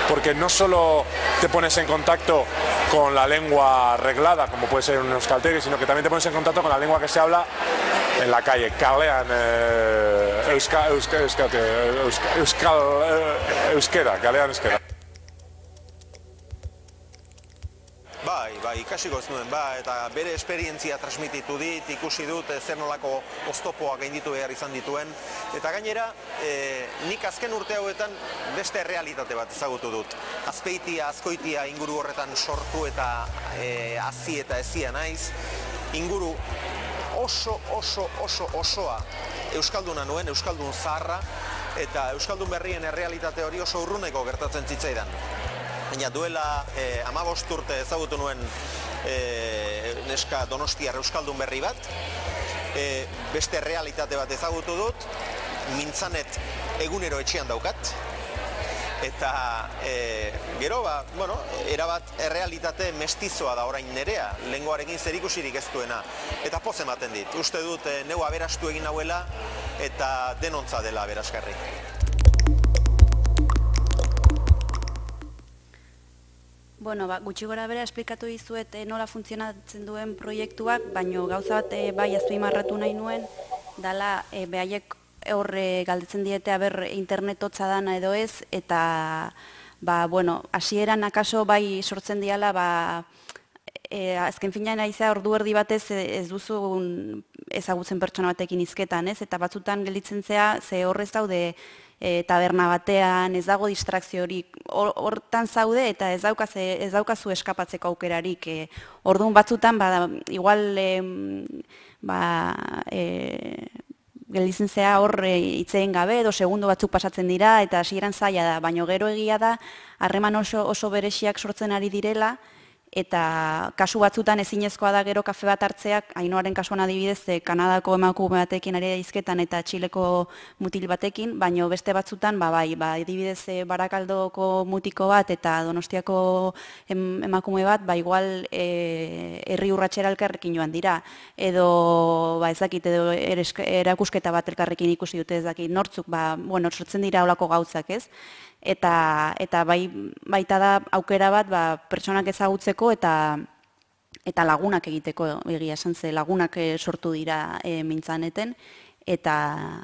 porque no solo te pones en contacto con la lengua reglada, como puede ser en euskaltegui, sino que también te pones en contacto con la lengua que se habla en la calle, eskera, galean eskera. Bai, bai, ikasiko ez nuen, ba, eta bere esperientzia transmititu dit, ikusi dut eh, zer nolako oztopoa gainditu behar izan dituen. Eta gainera, e, nik azken urte hauetan beste realitate bat ezagutu dut. Azpeitia, azkoitia inguru horretan sortu eta e, eh, azi eta ezia naiz. Inguru oso, oso, oso, osoa Euskalduna nuen, Euskaldun zaharra, eta Euskaldun berrien errealitate hori oso urruneko gertatzen zitzaidan. Baina duela e, urte ezagutu nuen eh, neska donostiar Euskaldun berri bat, eh, beste realitate bat ezagutu dut, mintzanet egunero etxean daukat, eta e, gero ba, bueno, erabat errealitate mestizoa da orain nerea, lengoarekin zer ikusirik ez duena, eta poz ematen dit, uste dut e, neu aberastu egin hauela eta denontza dela aberaskarri. Bueno, ba, gutxi gora bere esplikatu dizuet eh, nola funtzionatzen duen proiektuak, baino gauza bat e, bai azpimarratu nahi nuen, dala e, horre galdetzen diete ber internetotza hotza dana edo ez eta ba bueno hasieran akaso bai sortzen diala ba e, azken finean naizea ordu erdi batez e, ez duzu ezagutzen pertsona batekin hizketan ez eta batzutan gelitzen zea ze horrez daude e, taberna batean ez dago distrakziorik hortan or, zaude eta ez daukaz ez daukazu eskapatzeko aukerarik e, ordun batzutan ba igual ba e, gelditzen zea hor eh, hitzeen gabe edo segundo batzuk pasatzen dira eta hasieran zaila da, baino gero egia da harreman oso oso beresiak sortzen ari direla, eta kasu batzutan ezinezkoa da gero kafe bat hartzeak, ainoaren kasuan adibidez, eh, Kanadako emakume batekin ari izketan eta Txileko mutil batekin, baino beste batzutan, ba, bai, ba, adibidez eh, barakaldoko mutiko bat eta donostiako emakume bat, ba, igual e, herri urratxera elkarrekin joan dira, edo, ba, ezakit, edo erakusketa bat elkarrekin ikusi dute ezakit, nortzuk, ba, bueno, sortzen dira olako gauzak, ez? eta, eta bai, baita da aukera bat ba, pertsonak ezagutzeko eta eta lagunak egiteko egia esan ze lagunak eh, sortu dira e, eh, mintzaneten eta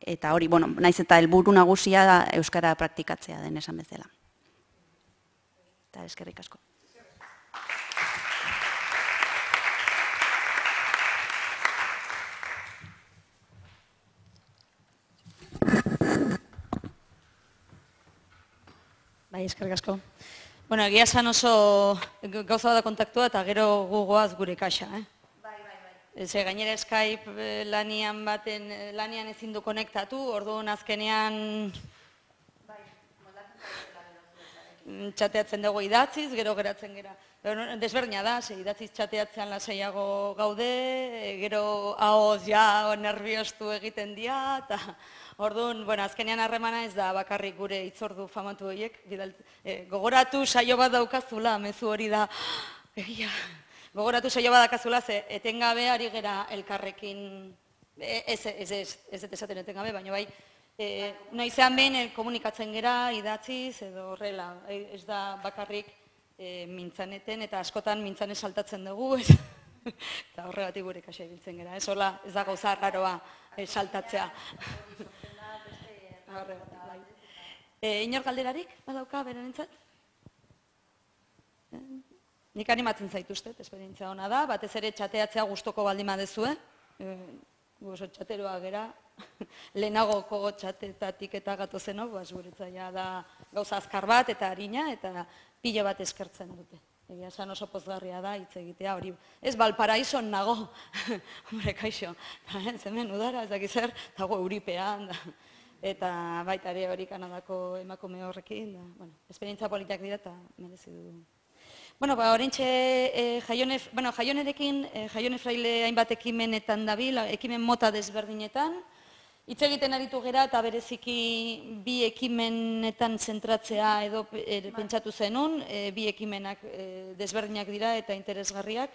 eta hori bueno naiz eta helburu nagusia da euskara praktikatzea den esan bezala ta eskerrik asko Bai, eskerrik asko. Bueno, egia oso gauza da kontaktua eta gero gugoaz gure kaxa, eh? Bai, bai, bai. gainera Skype eh, lanian baten, eh, lanian ezin du konektatu, orduan azkenean... Bai, mm, txateatzen dugu idatziz, gero geratzen gera. Desberdina da, ze idatziz txateatzean lasaiago gaude, eh, gero ahoz ja nerviostu egiten dia, Orduan, bueno, azkenean harremana ez da bakarrik gure itzordu famatu horiek, eh, gogoratu saio bat daukazula, mezu hori da, egia, gogoratu saio bat daukazula, ze etengabe ari gera elkarrekin, e, ez ez esaten etengabe, baina bai, e, nahi zean behin eh, komunikatzen gera, idatziz, edo horrela, e, ez da bakarrik mintzaneten, eta askotan mintzane saltatzen dugu, [laughs] eta horregatik gure kasi ibiltzen gera, ez hola, ez da gauza haroa, saltatzea. Agarre bai. eh, galderarik, badauka, beren entzat? Eh, nik animatzen zaituzte, esperientzia hona da, batez ere txateatzea gustoko baldima dezue, eh? e, txateroa gera, [laughs] lehenagoko txatetatik eta gato zeno, ba, da gauza azkar bat eta harina, eta pilo bat eskertzen dute. Egia esan oso pozgarria da hitz egitea hori. Ez balparaizon nago, [laughs] hombre, kaixo, zemen udara, ez dakizer, dago euripean, da eta baita ere hori kanadako emakume horrekin, da, bueno, esperientza politiak dira eta merezi du. Bueno, ba, orintxe e, eh, jaione, bueno, jaionerekin, e, jaione fraile hainbat ekimenetan dabil, ekimen mota desberdinetan, hitz egiten aritu gera eta bereziki bi ekimenetan zentratzea edo eh, bai. pentsatu zenun, e, bi ekimenak desberdinak dira eta interesgarriak,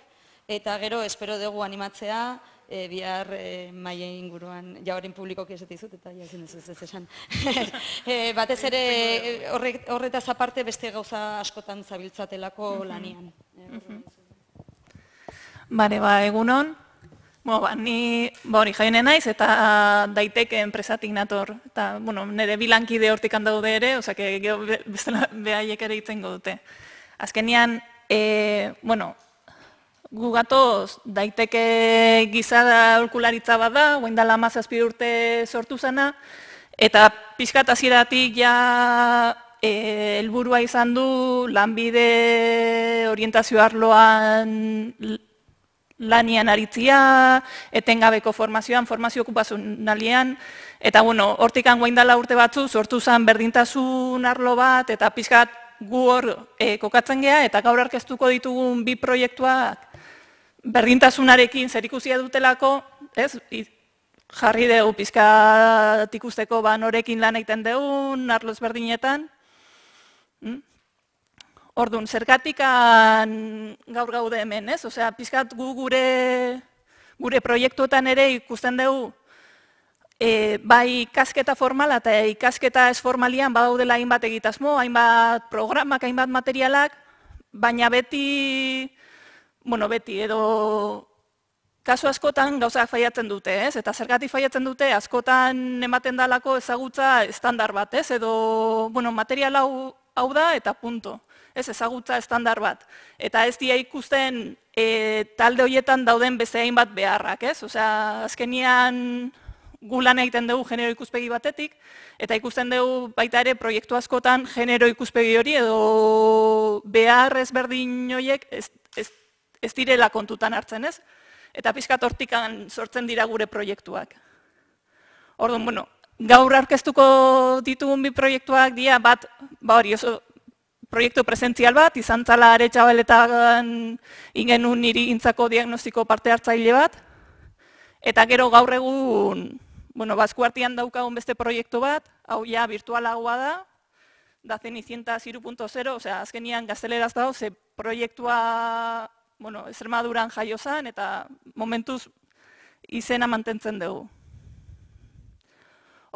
eta gero espero dugu animatzea, e, bihar e, inguruan, ja horren publikok ez dizut, eta ja ez ez esan. [laughs] e, batez ere, horretaz aparte beste gauza askotan zabiltzatelako lanian. Bare, ba, egunon, Bo, ba, ni hori ba, jaione naiz eta daiteke enpresatik nator. Eta, bueno, nire bilankide hortik daude ere, ozake, que be, ere itzen godute. Azkenian, e, bueno, gu gatoz daiteke giza aurkularitza bada, guen dala mazazpi urte sortu zena, eta pixkat aziratik ja e, elburua izan du lanbide orientazio arloan lanian aritzia, etengabeko formazioan, formazio okupazun eta bueno, hortik angoa urte batzu, sortu zen berdintasun arlo bat, eta pixkat gu hor e, kokatzen geha, eta gaur arkeztuko ditugun bi proiektuak berdintasunarekin zerikusia dutelako, ez? Jarri dugu pizkatik usteko banorekin lan egiten dugu narloz Berdinetan. Mm? Orduan, zerkatik gaur gaude hemen, ez? Osea, pizkat gu gure gure proiektuetan ere ikusten dugu e, bai ikasketa formala eta ikasketa esformalian badaudela hainbat egitasmo, hainbat programak, hainbat materialak, baina beti bueno, beti edo kasu askotan gauza faiatzen dute, ez? Eta zergatik faiatzen dute askotan ematen dalako ezagutza estandar bat, ez? Edo, bueno, material hau, hau da eta punto. Ez ezagutza estandar bat. Eta ez dia ikusten e, talde hoietan dauden beste hainbat beharrak, ez? Osea, azkenian gu egiten dugu genero ikuspegi batetik, eta ikusten dugu baita ere proiektu askotan genero ikuspegi hori, edo behar ezberdin horiek ez ez direla kontutan hartzen ez, eta pixka tortikan sortzen dira gure proiektuak. Orduan, bueno, gaur arkeztuko ditugun bi proiektuak dira, bat, ba hori, oso proiektu presentzial bat, izan zala are txabaletan ingenun niri intzako diagnostiko parte hartzaile bat, eta gero gaur egun, bueno, bazkuartian daukagun beste proiektu bat, hau ja virtualagoa da, da zenizienta 0.0, osea, azkenian gazteleraz dago, ze proiektua bueno, Extremaduran jaio jaiozan eta momentuz izena mantentzen dugu.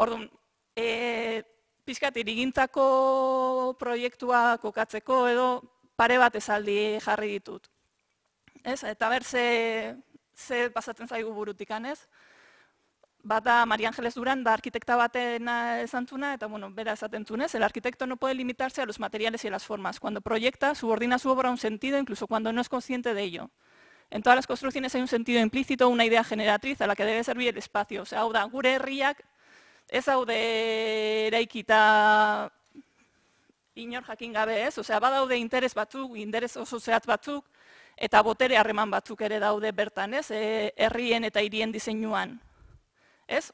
Orduan, eh, pizkat irigintzako proiektua kokatzeko edo pare bat esaldi jarri ditut. Ez, eta ber se se pasatzen zaigu burutikan, ez? Bada Mari Ángeles Durán da arkitekta batena ezantzuna eta bueno, bera esaten zunez, el arquitecto no puede limitarse a los materiales y a las formas. Cuando proyecta, subordina su obra a un sentido incluso cuando no es consciente de ello. En todas las construcciones hay un sentido implícito, una idea generatriz a la que debe servir el espacio. O sea, hau da gure herriak ez haude eraikita inor jakin gabe, ez? O sea, badaude interes batzuk, interes oso zehat batzuk eta botere harreman batzuk ere daude bertan, ez? E, herrien eta hirien diseinuan. Es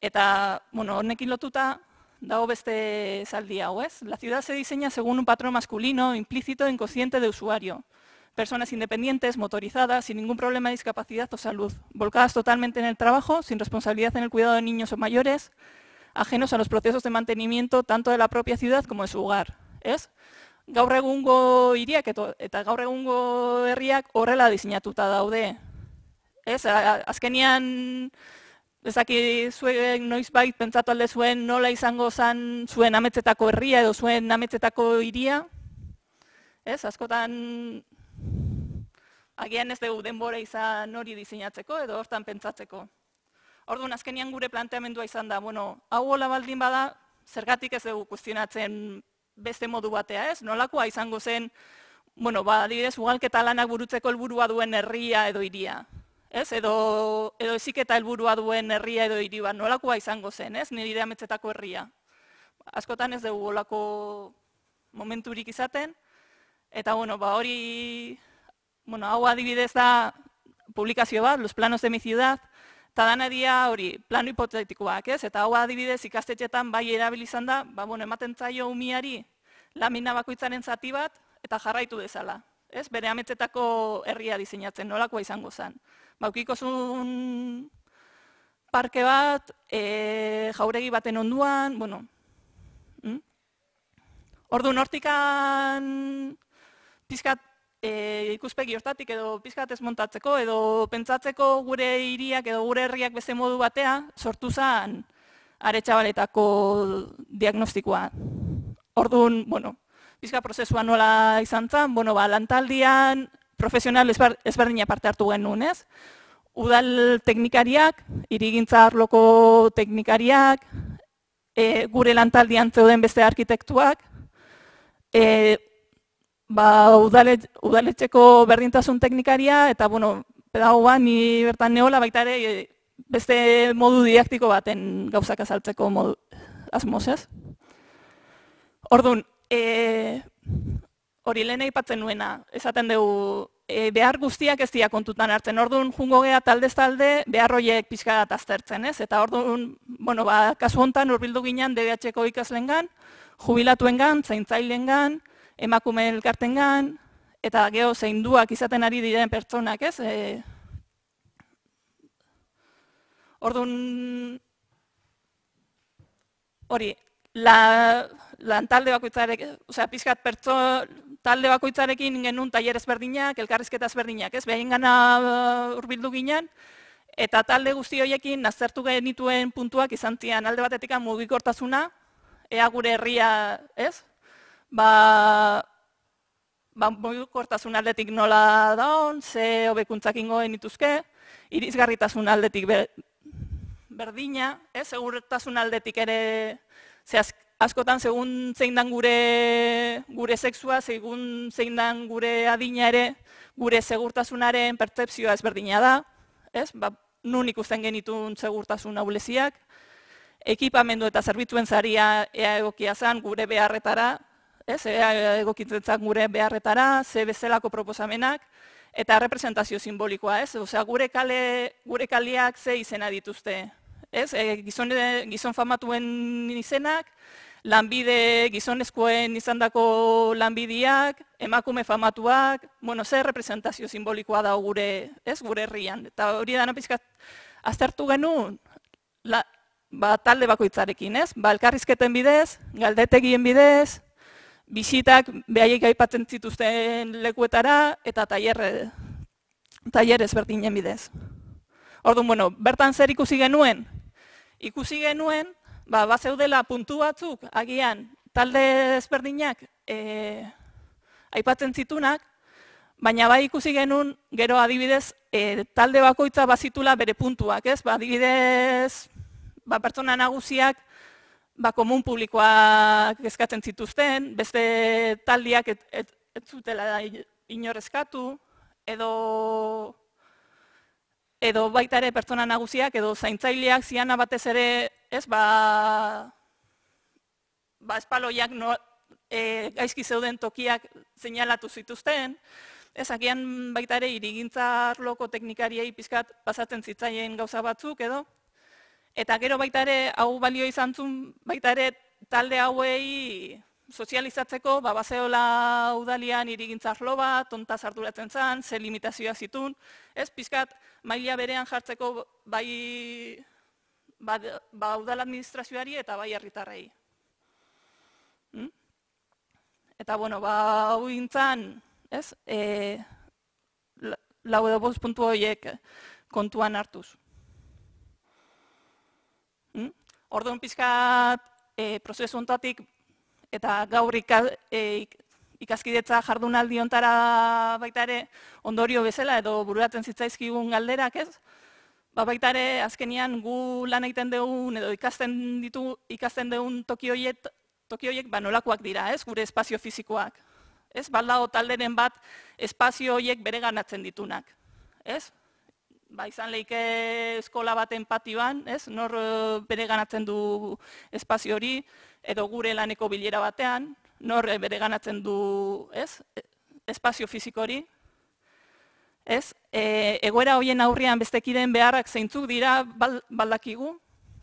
Eta, bueno, lotuta dago beste La ciudad se diseña según un patrón masculino, implícito e inconsciente de usuario. Personas independientes, motorizadas, sin ningún problema de discapacidad o salud, volcadas totalmente en el trabajo, sin responsabilidad en el cuidado de niños o mayores, ajenos a los procesos de mantenimiento tanto de la propia ciudad como de su hogar, Es Gaur de hiriak eta gaur egungo herriak horrela diseinatuta daude, Ez, azkenian ezaki zuen noizbait pentsatu alde zuen nola izango zan zuen ametzetako herria edo zuen ametzetako iria. Ez, askotan agian ez dugu denbora izan hori dizinatzeko edo hortan pentsatzeko. Orduan, azkenian gure planteamendua izan da, bueno, hau hola baldin bada, zergatik ez dugu kustionatzen beste modu batea, ez? Nolakoa izango zen, bueno, ba, adibidez, ugalketa lanak burutzeko elburua duen herria edo iria. Ez, edo, edo helburua duen herria edo hiri bat, nolakoa izango zen, ez, nire ametzetako herria. Askotan ez dugu olako momenturik izaten, eta bueno, ba, hori, bueno, hau adibidez da publikazio bat, los planos de mi ciudad, eta dana dia hori, plano hipotetikoak, ez, eta hau adibidez ikastetxetan bai erabilizan da, ba, bueno, ematen zaio umiari lamina bakoitzaren zati bat, eta jarraitu dezala. Ez, bere ametzetako herria diseinatzen, nolakoa izango zen baukikozun parke bat, e, jauregi baten onduan, bueno, mm? Ordu nortikan pizkat e, ikuspegi hortatik edo pizkat ez montatzeko edo pentsatzeko gure hiriak edo gure herriak beste modu batea sortu zen aretsabaletako diagnostikoa. Ordun, bueno, pizka prozesua nola izan zen, bueno, ba, lantaldian profesional ezberdina parte hartu genuen ez. Udal teknikariak, irigintza arloko teknikariak, e, gure lantaldian zeuden beste arkitektuak, e, ba, udaletxeko berdintasun teknikaria, eta bueno, pedagoa ni bertan neola baita ere e, beste modu didaktiko baten gauzak azaltzeko modu, asmoz Orduan, hori lehen aipatzen nuena, esaten dugu eh, behar guztiak ez dira kontutan hartzen. Orduan jungo gea taldez talde behar horiek pixka bat aztertzen, ez? Eta orduan, bueno, ba, kasu hontan urbildu ginen dbh ikaslengan, jubilatuengan, zaintzailengan, emakume elkartengan, eta geho zeinduak izaten ari diren pertsonak, ez? Eh, orduan, hori, la, lan talde bakoitzarek, osea, pixkat pertson talde bakoitzarekin genuen tailer ezberdinak, elkarrizketa ezberdinak, ez? Behin gana eh, urbildu ginen, eta talde guzti horiekin nazertu genituen puntuak izan zian alde batetik mugikortasuna, ea gure herria, ez? Ba, ba aldetik nola daun, ze obekuntzak ingoen ituzke, irizgarritasun aldetik berdina, ez? Segurtasun aldetik ere, askotan segun zein dan gure, gure sexua, segun zein dan gure adina ere, gure segurtasunaren pertsepzioa ezberdina da, ez? Ba, nun ikusten genitun segurtasun hauleziak, ekipamendu eta zerbituen zaria ea egokia zen gure beharretara, ez? Ea egokitzen gure beharretara, ze bezalako proposamenak, eta representazio simbolikoa, ez? Osea, gure, kale, gure kaliak ze izena dituzte, ez? E, gizon, gizon famatuen izenak, lanbide gizonezkoen izandako lanbideak, emakume famatuak, bueno, zer representazio simbolikoa da gure, ez, gure herrian. Eta hori da napizka aztertu genuen la, ba, talde bakoitzarekin, ez? Ba, elkarrizketen bidez, galdetegien bidez, bisitak behaiek aipatzen zituzten lekuetara eta tailer tailer ezberdinen bidez. Orduan, bueno, bertan zer ikusi genuen? Ikusi genuen ba, ba zeudela puntu batzuk, agian, talde ezberdinak e, aipatzen zitunak, baina bai ikusi genuen, gero adibidez, e, talde bakoitza bazitula bere puntuak, ez? Ba, adibidez, ba, pertsona nagusiak, ba, komun publikoak eskatzen zituzten, beste taldiak ez et, et, zutela inorezkatu, edo edo baita ere pertsona nagusiak edo zaintzaileak ziana batez ere, ez, ba, ba espaloiak no, e, gaizki zeuden tokiak seinalatu zituzten, ez, agian baita ere irigintza arloko teknikariei pizkat pasatzen zitzaien gauza batzuk edo, eta gero baita ere hau balio izan zun, baita ere talde hauei sozializatzeko, ba, baseola udalian irigintzarlo bat, ontaz arduratzen zan, ze limitazioa zitun, ez, pizkat, maila berean jartzeko bai ba, ba administrazioari eta bai herritarrei. Hmm? Eta, bueno, ba, hau ez, e, lau edo boz puntu horiek kontuan hartuz. Hmm? Orduan pizkat, e, prozesu ontatik eta gaur e, ikaskidetza jardunaldi ontara baita ere ondorio bezala edo bururatzen zitzaizkigun galderak ez, ba, baita ere azkenian gu lan egiten dugun edo ikasten ditu ikasten dugun tokioiek banolakoak dira, ez, gure espazio fizikoak. Ez, baldao talderen bat espazioiek bere ganatzen ditunak. Ez, ba izan lehike eskola baten patioan, ez, nor eh, bere ganatzen du espazio hori, edo gure laneko bilera batean, nor eh, bere ganatzen du ez? E, espazio fiziko hori. E, egoera hoien aurrian bestekiren beharrak zeintzuk dira baldakigu,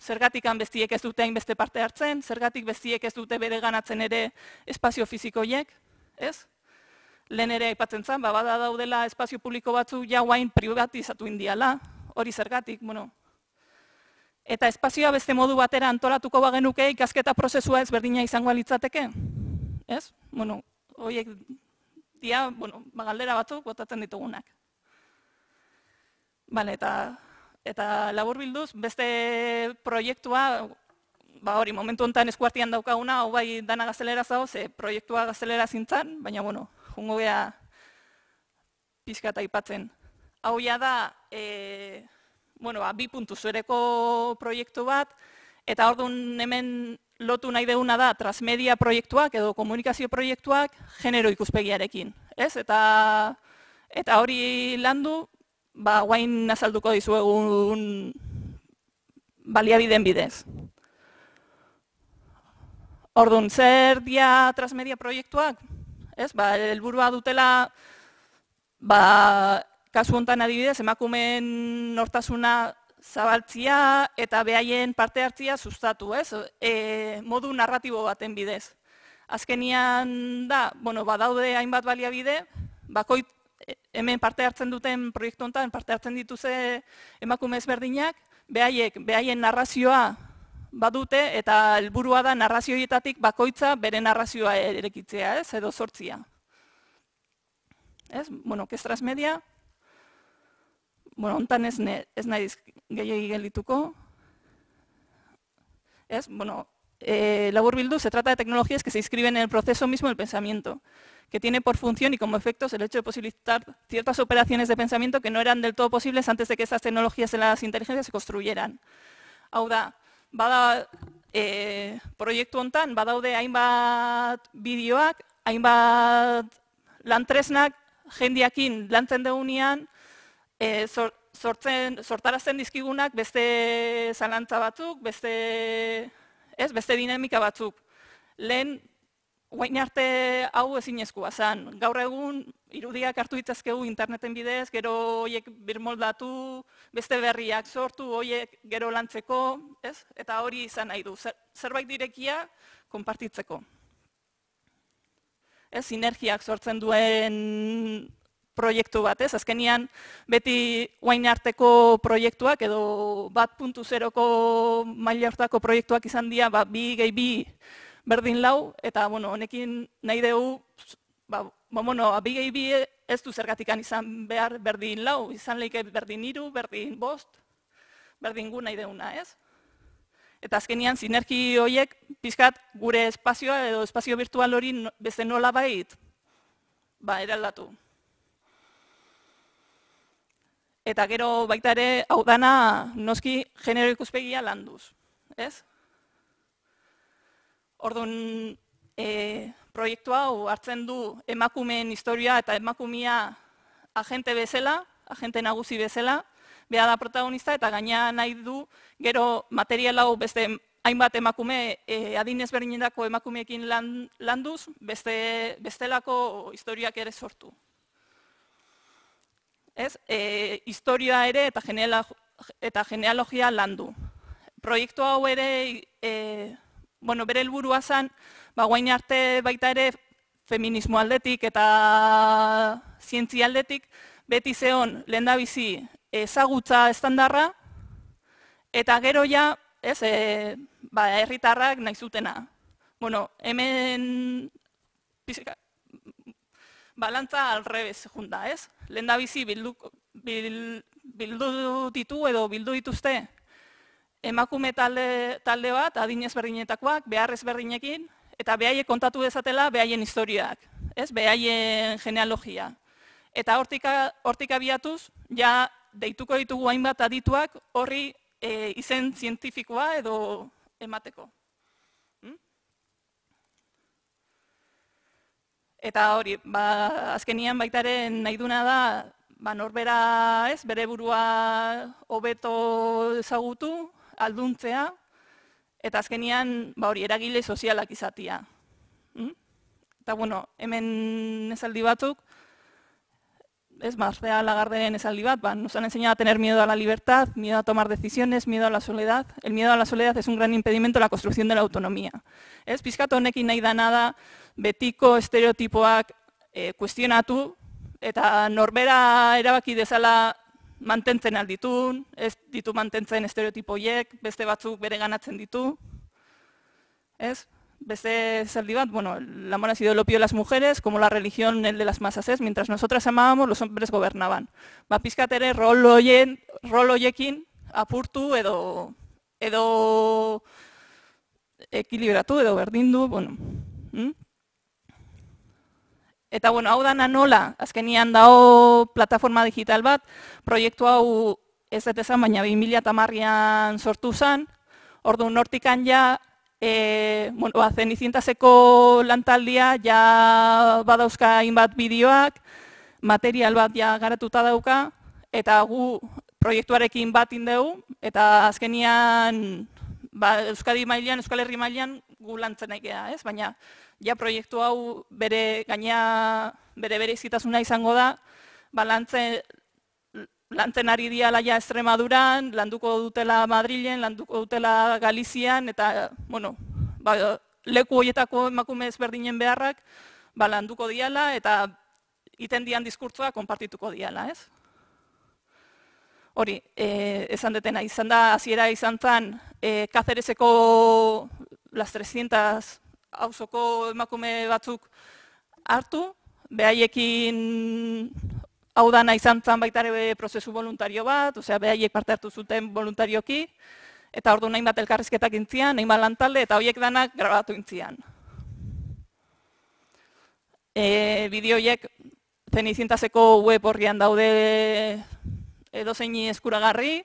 zergatik bestiek ez dute hainbeste parte hartzen, zergatik bestiek ez dute bere ganatzen ere espazio fizikoiek, ez? Lehen ere aipatzen zen, babada daudela espazio publiko batzu jauain privatizatu indiala, hori zergatik, bueno, Eta espazioa beste modu batera antolatuko bagenuke ikasketa prozesua ez berdina izango alitzateke? Ez? Bueno, horiek dia, bueno, bagaldera batzuk botatzen ditugunak. Bale, eta, eta labur bilduz, beste proiektua, ba hori, momentu honetan eskuartian daukaguna, hau bai dana gazelera zau, ze proiektua gazelera zintzan, baina, bueno, jungo geha pizkata ipatzen. Hau ja da, e, eh, bueno, ba, bi puntu zuereko proiektu bat, eta hor hemen lotu nahi deuna da transmedia proiektuak edo komunikazio proiektuak genero ikuspegiarekin. Ez? Eta, eta hori landu, ba, guain azalduko dizuegun baliabideen bidez. Orduan, zer dia transmedia proiektuak? Ez? Ba, elburua dutela ba, kasu hontan adibidez, emakumeen nortasuna zabaltzia eta behaien parte hartzia sustatu, ez? E, modu narratibo baten bidez. Azkenian da, bueno, badaude hainbat baliabide, bakoit e, hemen parte hartzen duten proiektu hontan parte hartzen dituze emakume ezberdinak, behaiek, behaien narrazioa badute eta helburua da narrazioietatik bakoitza bere narrazioa erekitzea, ez? Edo sortzia. Ez? Bueno, que bueno, Ontan es ne, ez naiz Es, bueno, eh, se trata de tecnologías que se inscriben en el proceso mismo del pensamiento, que tiene por función y como efectos el hecho de posibilitar ciertas operaciones de pensamiento que no eran del todo posibles antes de que estas tecnologías de las inteligencias se construyeran. Hau da, bada, va eh, proiektu hontan badaude hainbat bideoak, hainbat lantresnak jendiakin lantzen ez eh, sortarazen dizkigunak beste zalantza batzuk, beste, ez, beste dinamika batzuk. Lehen guain arte hau ezinezkoa izan. Gaur egun irudiak hartu ditzakegu interneten bidez, gero hoiek birmoldatu, beste berriak sortu, hoiek gero lantzeko, ez? Eta hori izan nahi du, zerbait direkia konpartitzeko. Ez sinergiak sortzen duen proiektu bat, ez? Azkenian beti guain arteko proiektuak edo bat puntu zeroko maila proiektuak izan dira, ba, bi berdin lau, eta, bueno, honekin nahi dugu, ba, ba, bueno, ba, ez du zergatikan izan behar berdin lau, izan lehike berdin iru, berdin bost, berdin gu nahi ez? Eta azkenian sinergi horiek pizkat gure espazioa edo espazio virtual hori beste nola bait ba, eraldatu. Eta gero baita ere, hau dana, noski genero ikuspegia landuz. Ez? Orduan, e, proiektu hau hartzen du emakumeen historia eta emakumia agente bezala, agente nagusi bezala, behar da protagonista eta gaina nahi du gero material hau beste hainbat emakume e, eh, adinez berdinetako emakumeekin landuz, beste, bestelako historiak ere sortu ez, e, historioa ere eta, eta genealogia landu. Proiektu hau ere, e, bueno, bere helburua zen, ba, guain arte baita ere, feminismo aldetik eta zientzi aldetik, beti zeon lehen bizi ezagutza estandarra, eta gero ja, ez, e, ba, erritarrak nahizutena. Bueno, hemen balantza alrebez junta, ez? Lehen da bizi bildu ditu edo bildu dituzte emakume talde bat, adinez berdinetakoak, behar berdinekin, eta behaie kontatu dezatela behaien historiak, ez? Behaien genealogia. Eta hortik abiatuz, ja deituko ditugu hainbat adituak horri eh, izen zientifikoa edo emateko. Eta hori, ba, azkenian baitaren nahi duna da, ba, norbera ez, bere burua hobeto ezagutu, alduntzea, eta azkenian ba, hori eragile sozialak izatia. Mm? Eta bueno, hemen esaldi batzuk, es Marcela esaldi bat, ba, nos han enseñado a tener miedo a la libertad, miedo a tomar decisiones, miedo a la soledad. El miedo a la soledad es un gran impedimento a la construcción de la autonomía. Ez, pizkat honekin nahi da nada, betiko estereotipoak eh kuestionatu, eta norbera erabaki dezala mantentzen alditun, ez ditu mantentzen estereotipoiek, beste batzuk bere ganatzen ditu. Ez, Beste zaldi bat, bueno, la mona sido lopio las mujeres, como la religión el de las masas es, mientras nosotras amábamos, los hombres gobernaban. Ba, pizkat ere, rol, apurtu edo, edo ekilibratu edo berdindu, bueno. Eta, bueno, hau da nola, azkenian dao plataforma digital bat, proiektu hau ez detezan, baina 2000 an sortu zan, Ordu nortikan ja e, bueno, ba, lantaldia, ja badauzka inbat bideoak, material bat ja garatuta dauka, eta gu proiektuarekin bat indegu, eta azkenian ba, Euskadi mailean, Euskal Herri mailean gu lantzen aikea. ez? Baina, ja proiektu hau bere gaina, bere bere izkitasuna izango da, ba, lantze, lantzen ari diala ja Estremaduran, landuko dutela Madrilen, landuko dutela Galizian, eta, bueno, ba, leku horietako emakume ezberdinen beharrak, ba, landuko diala, eta iten dian diskurtzoa konpartituko diala, ez? Hori, e, esan detena, izan da, hasiera izan zan, e, las 300 hauzoko emakume batzuk hartu, behaiekin hau da izan zen baita ere prozesu voluntario bat, ozea, behaiek parte hartu zuten voluntarioki, eta ordu nahi bat elkarrizketak intzian, nahi bat lantalde, eta horiek danak grabatu intzian. Bideoiek bideo horiek web horrian daude edo zein eskuragarri,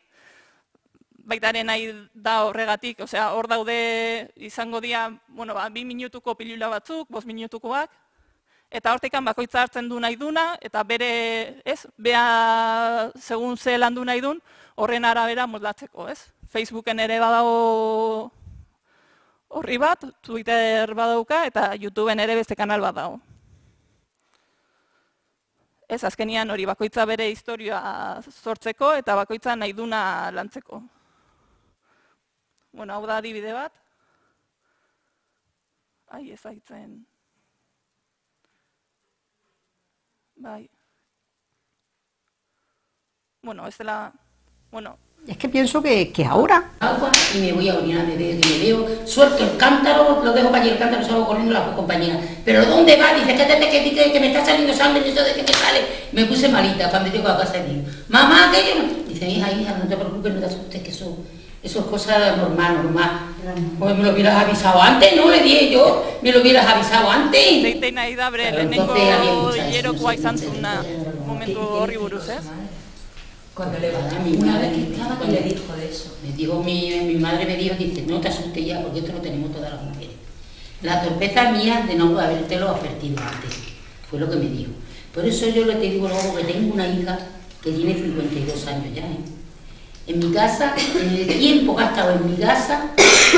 ere nahi da horregatik, osea, hor daude izango dira, bueno, ba, bi minutuko pilula batzuk, bost minutukoak, eta hortikan bakoitza hartzen du nahi duna, eta bere, ez, bea segun ze landu nahi dun, horren arabera modlatzeko, ez? Facebooken ere badago horri bat, Twitter badauka, eta YouTubeen ere beste kanal bat dago. Ez, azkenian hori bakoitza bere historioa sortzeko eta bakoitza nahi duna lantzeko. Bueno, hau da adibide bat. Ai, ez aitzen. Bye. Bueno, es la... Bueno, es que pienso que, que, ahora. Agua y me voy a orinar, me, me, me veo, suelto el cántaro, lo dejo para allí el cántaro, salgo corriendo a la compañera. Pero ¿dónde va? Dice que, que, que, que me está saliendo sangre, eso de que te sale. Me puse malita cuando llego a casa de Mamá, que yo no. Dice, hija, hija, no te preocupes, no te asustes, que eso eso es cosa normal, normal. Pues me lo hubieras avisado antes, no le dije yo, me lo hubieras avisado antes. Zeitein nahi da bere, le tengo izan zuna, momentu momento horrible, ¿eh? Cuando le mi una vez que estaba con le dijo de eso. Me dijo mi, mi madre me dijo, dice, no te asustes ya, porque esto lo tenemos todas las mujeres. La torpeza mía de no habértelo advertido antes, fue lo que me dijo. Por eso yo le digo luego que tengo una hija que tiene 52 años ya, ¿eh? en mi casa, en el tiempo que ha estado en mi casa,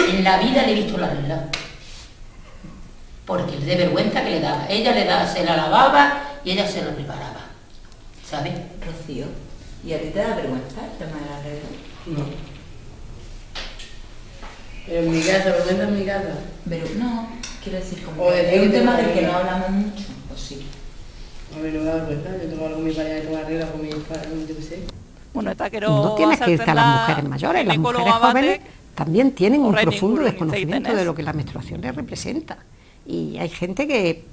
en la vida le he visto la regla. Porque de vergüenza que le daba. Ella le daba, se la lavaba y ella se lo preparaba. ¿Sabes? Rocío, ¿y a ti te da vergüenza el tema de la regla? No. Pero en mi casa, vergüenza en mi casa. Pero no, quiero decir, como es un tema del que no hablamos mucho, o sí. A mí no me da vergüenza, yo tengo algo con mi pareja tengo regla con mi padre, no sé bueno, que no, tienes que irte a las mujeres mayores, las mujeres jóvenes también tienen un profundo desconocimiento de lo que la menstruación les representa. Y hay gente que,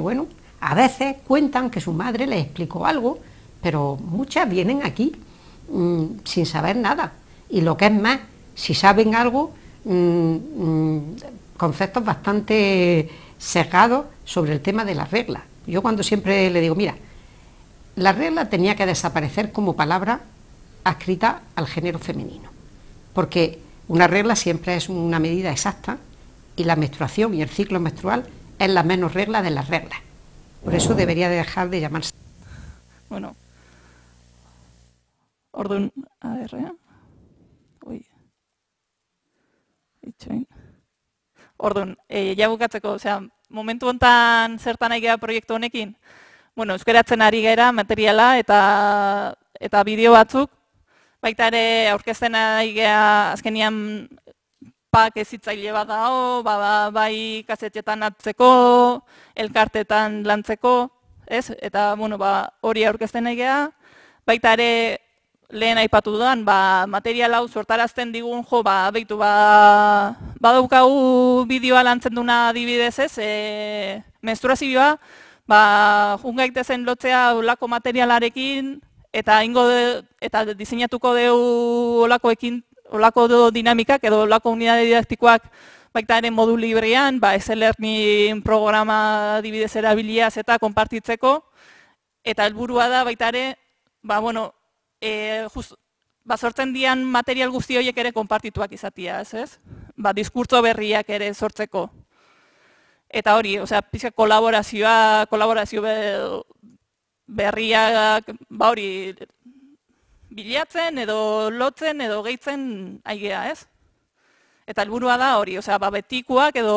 bueno, a veces cuentan que su madre les explicó algo, pero muchas vienen aquí mm, sin saber nada. Y lo que es más, si saben algo, mm, mm, conceptos bastante cerrados sobre el tema de las reglas. Yo cuando siempre le digo, mira, la regla tenía que desaparecer como palabra adscrita al género femenino, porque una regla siempre es una medida exacta y la menstruación y el ciclo menstrual es la menos regla de las reglas. Por eso oh. debería dejar de llamarse. Bueno, orden AR. ¿eh? Uy. ya ¿eh? eh, ya sea, momento tan momentu hontan zertan que el proiektu honekin? Bueno, euskeratzen ari gera materiala eta eta bideo batzuk baita ere aurkezten ari gea azkenian pak ezitzaile bat dao, ba, ba, bai kasetxetan atzeko, elkartetan lantzeko, ez? Eta, bueno, ba, hori aurkezten ari gea. Baita ere, lehen aipatu duan, ba, material hau sortarazten digun jo, ba, behitu, ba, ba bideoa lantzen duna adibidez ez, e, menstruazioa, ba, jungaitezen lotzea olako materialarekin, eta ingo de, eta diseinatuko deu olako do dinamikak edo olako unitate didaktikoak baita ere modu librean, ba SLearning programa dibidez erabiliaz eta konpartitzeko eta helburua da baita ere, ba bueno, e, just, ba, dian material guzti horiek ere konpartituak izatia, ez ez? Ba, diskurtzo berriak ere sortzeko. Eta hori, osea, pizka kolaborazioa, kolaborazio berriak ba hori bilatzen edo lotzen edo gehitzen aigea, ez? Eta helburua da hori, osea, ba, betikuak edo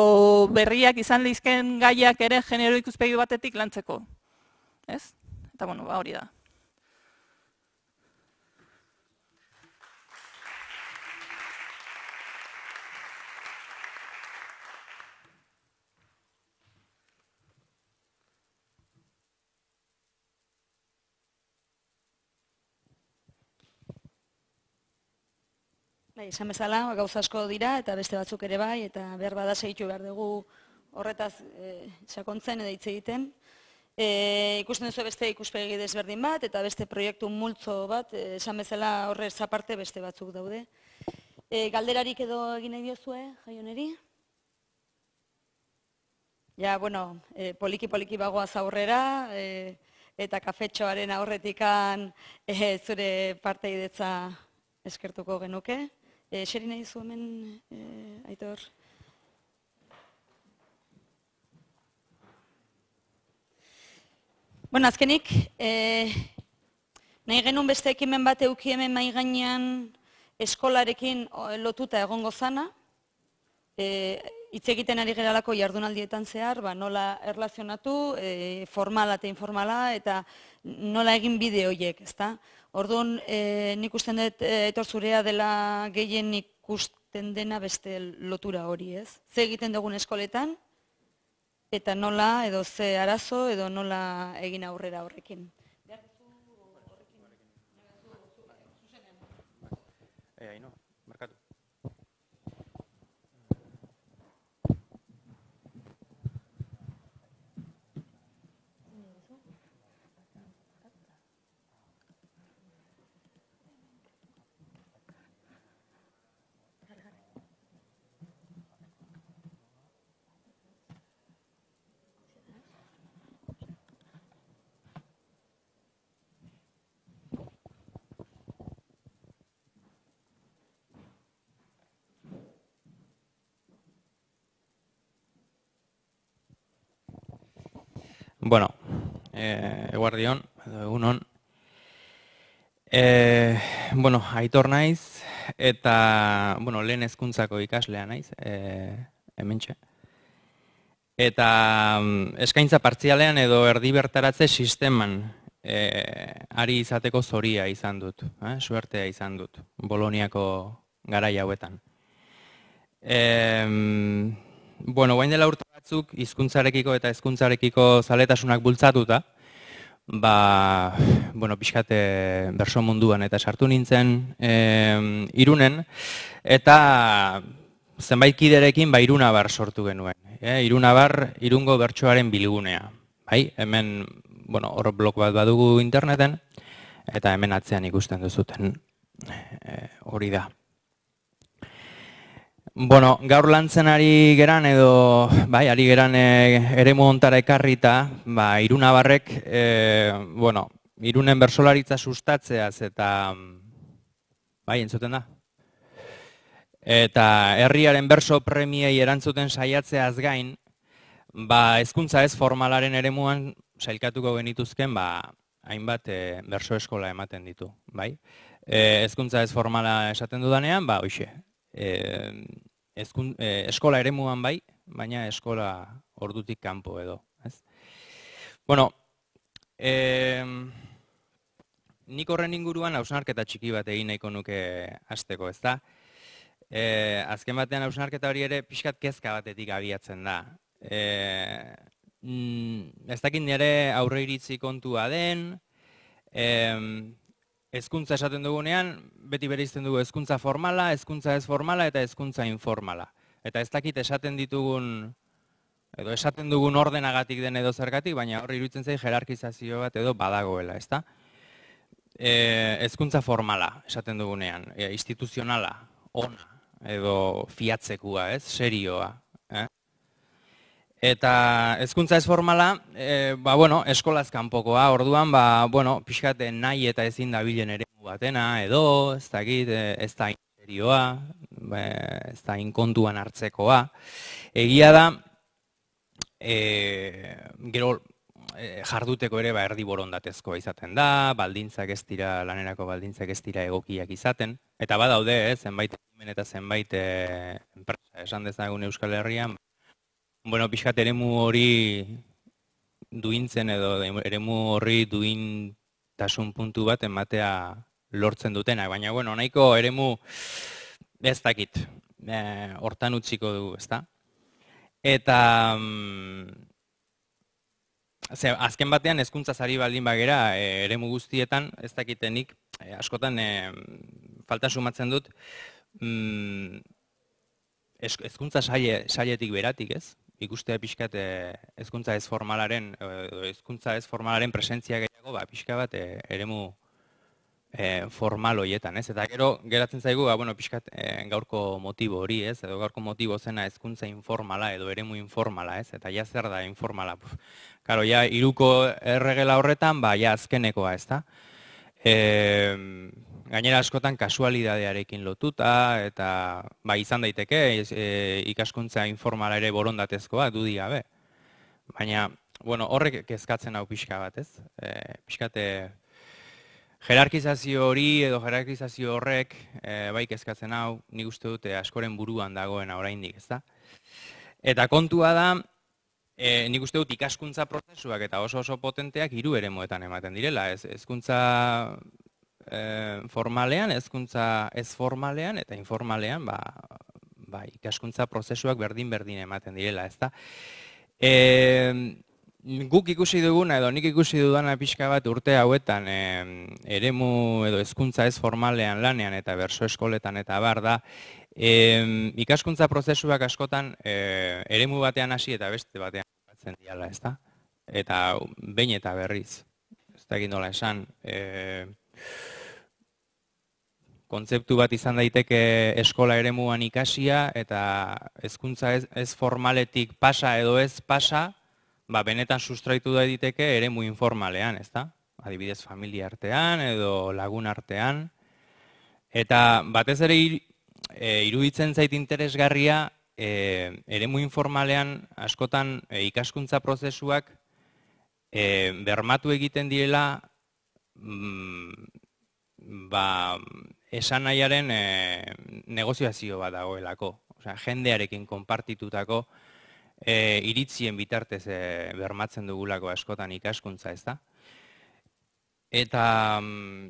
berriak izan lehizken gaiak ere genero ikuspegi batetik lantzeko. Ez? Eta bueno, ba, hori da. Bai, esan bezala, gauza asko dira eta beste batzuk ere bai, eta behar bada segitu behar dugu horretaz e, sakontzen edo hitz egiten. E, ikusten duzu beste ikuspegi desberdin bat eta beste proiektu multzo bat, e, esan bezala horre zaparte beste batzuk daude. E, galderarik edo egin nahi diozue, jaioneri? Ja, bueno, poliki poliki bagoaz aurrera, eta kafetxoaren aurretikan e, zure partei eskertuko genuke. E, xeri nahi zu hemen, eh, aitor? Bueno, azkenik, e, nahi genuen beste ekimen bat euki hemen mai gainean eskolarekin lotuta egongo zana, e, hitz egiten ari geralako jardunaldietan zehar, ba, nola erlazionatu, e, formala eta informala, eta nola egin bide horiek, ezta? Orduan, e, nik usten dut e, eh, etortzurea dela gehien ikusten dena beste lotura hori, ez? Ze egiten dugun eskoletan, eta nola, edo ze arazo, edo nola egin aurrera horrekin. Bueno, eh, guardion, egunon. Eh, bueno, aitor naiz, eta, bueno, lehen ezkuntzako ikaslea naiz, eh, hemen txe. Eta mm, eskaintza partzialean edo erdibertaratze sisteman eh, ari izateko zoria izan dut, eh, suertea izan dut, Boloniako garai hauetan. Eh, mm, bueno, guain dela urte batzuk hizkuntzarekiko eta hezkuntzarekiko zaletasunak bultzatuta, ba, bueno, pixkate eh, berso munduan eta sartu nintzen e, irunen, eta zenbait kiderekin ba, iruna bar sortu genuen. E, iruna bar, irungo bertsoaren bilgunea. Bai, hemen, bueno, hor blok bat badugu interneten, eta hemen atzean ikusten duzuten eh, hori da. Bueno, gaur lantzen ari geran edo, bai, ari geran e, ere muontara ekarrita, ba, irunabarrek, e, eh, bueno, irunen bersolaritza sustatzeaz eta, bai, entzuten da? Eta herriaren berso premiei erantzuten saiatzeaz gain, ba, ezkuntza ez formalaren ere muan, sailkatuko genituzken, ba, hainbat e, berso eskola ematen ditu, bai? E, ezkuntza ez formala esaten dudanean, ba, hoxe, e, eskun, eh, eskola ere muan bai, baina eskola ordutik kanpo edo. Ez? Bueno, eh, nik horren inguruan hausnarketa txiki bat egin nahiko nuke hasteko, ez da? Eh, azken batean hausnarketa hori ere pixkat kezka batetik abiatzen da. E, mm, ez dakit nire aurre iritzi kontua den, e, Ezkuntza esaten dugunean, beti bere izten dugu ezkuntza formala, ezkuntza ez formala eta ezkuntza informala. Eta ez dakit esaten ditugun, edo esaten dugun ordenagatik den edo zergatik, baina hori irutzen zei jerarkizazio bat edo badagoela, ez da? E, ezkuntza formala esaten dugunean, e, instituzionala, ona, edo fiatzekua, ez, serioa, Eta Hezkuntza ez formala, eh, ba, bueno, eskolaz kanpokoa, orduan, ba, bueno, pixkate nahi eta ezin da bilen ere batena, edo, ez da eh, ez da interioa, ba, ez da inkontuan hartzekoa. Egia da, e, gero jarduteko ere, ba, erdi borondatezkoa izaten da, baldintzak ez dira, lanerako baldintzak ez dira egokiak izaten, eta badaude, zenbait, eta zenbait, enpresa, esan dezagun Euskal Herrian, Bueno, pixkat eremu hori duintzen edo eremu horri duintasun puntu bat ematea lortzen dutena. Baina, bueno, nahiko eremu ez dakit, eh, hortan utziko dugu, ezta? da? Eta, mm, ze, azken batean, ezkuntza zari baldin bagera, eh, eremu guztietan, ez dakitenik, eh, askotan, e, falta sumatzen dut, mm, ezkuntza saietik beratik, ez? ikustea pixkat eh, ezkuntza ez formalaren eh, ezkuntza ez formalaren presentzia gehiago, ba, pixka bat eh, eremu e, formal hoietan, ez? Eta gero, geratzen zaigu, ba, bueno, pixkat e, gaurko motibo hori, ez? Edo gaurko motibo zena ezkuntza informala edo eremu informala, ez? Eta ja zer da informala, buf. Karo, ja, iruko erregela horretan, ba, ja, azkenekoa, ez da? E, gainera askotan kasualidadearekin lotuta eta ba izan daiteke e, ikaskuntza informala ere borondatezkoa dudi gabe. Baina bueno, horrek kezkatzen hau pixka bat, ez? E, pixkate jerarkizazio hori edo jerarkizazio horrek e, bai kezkatzen hau, nik uste dute askoren buruan dagoen oraindik, ez da? Eta kontua da, e, nik uste dut ikaskuntza prozesuak eta oso oso potenteak hiru ere moetan ematen direla, ez? Ezkuntza e, formalean, ezkuntza ez formalean eta informalean, ba, ba, ikaskuntza prozesuak berdin-berdin ematen direla, ezta? da? E, guk ikusi duguna edo nik ikusi dudana pixka bat urte hauetan e, eremu edo hezkuntza ez formalean lanean eta berso eskoletan eta bar da e, ikaskuntza prozesuak askotan e, eremu batean hasi eta beste batean batzen diala, ez Eta behin eta berriz. Ez da nola esan. E, kontzeptu bat izan daiteke eskola eremuan ikasia, eta hezkuntza ez, formaletik pasa edo ez pasa, ba, benetan sustraitu da diteke ere mu informalean, ez da? Adibidez, familia artean edo lagun artean. Eta batez ere e, iruditzen zait interesgarria, e, ere informalean askotan e, ikaskuntza prozesuak e, bermatu egiten direla, mm, ba, esan nahiaren e, negoziazio bat dagoelako. Osea, jendearekin konpartitutako e, iritzien bitartez eh, bermatzen dugulako askotan ikaskuntza, ez da? Eta, mm,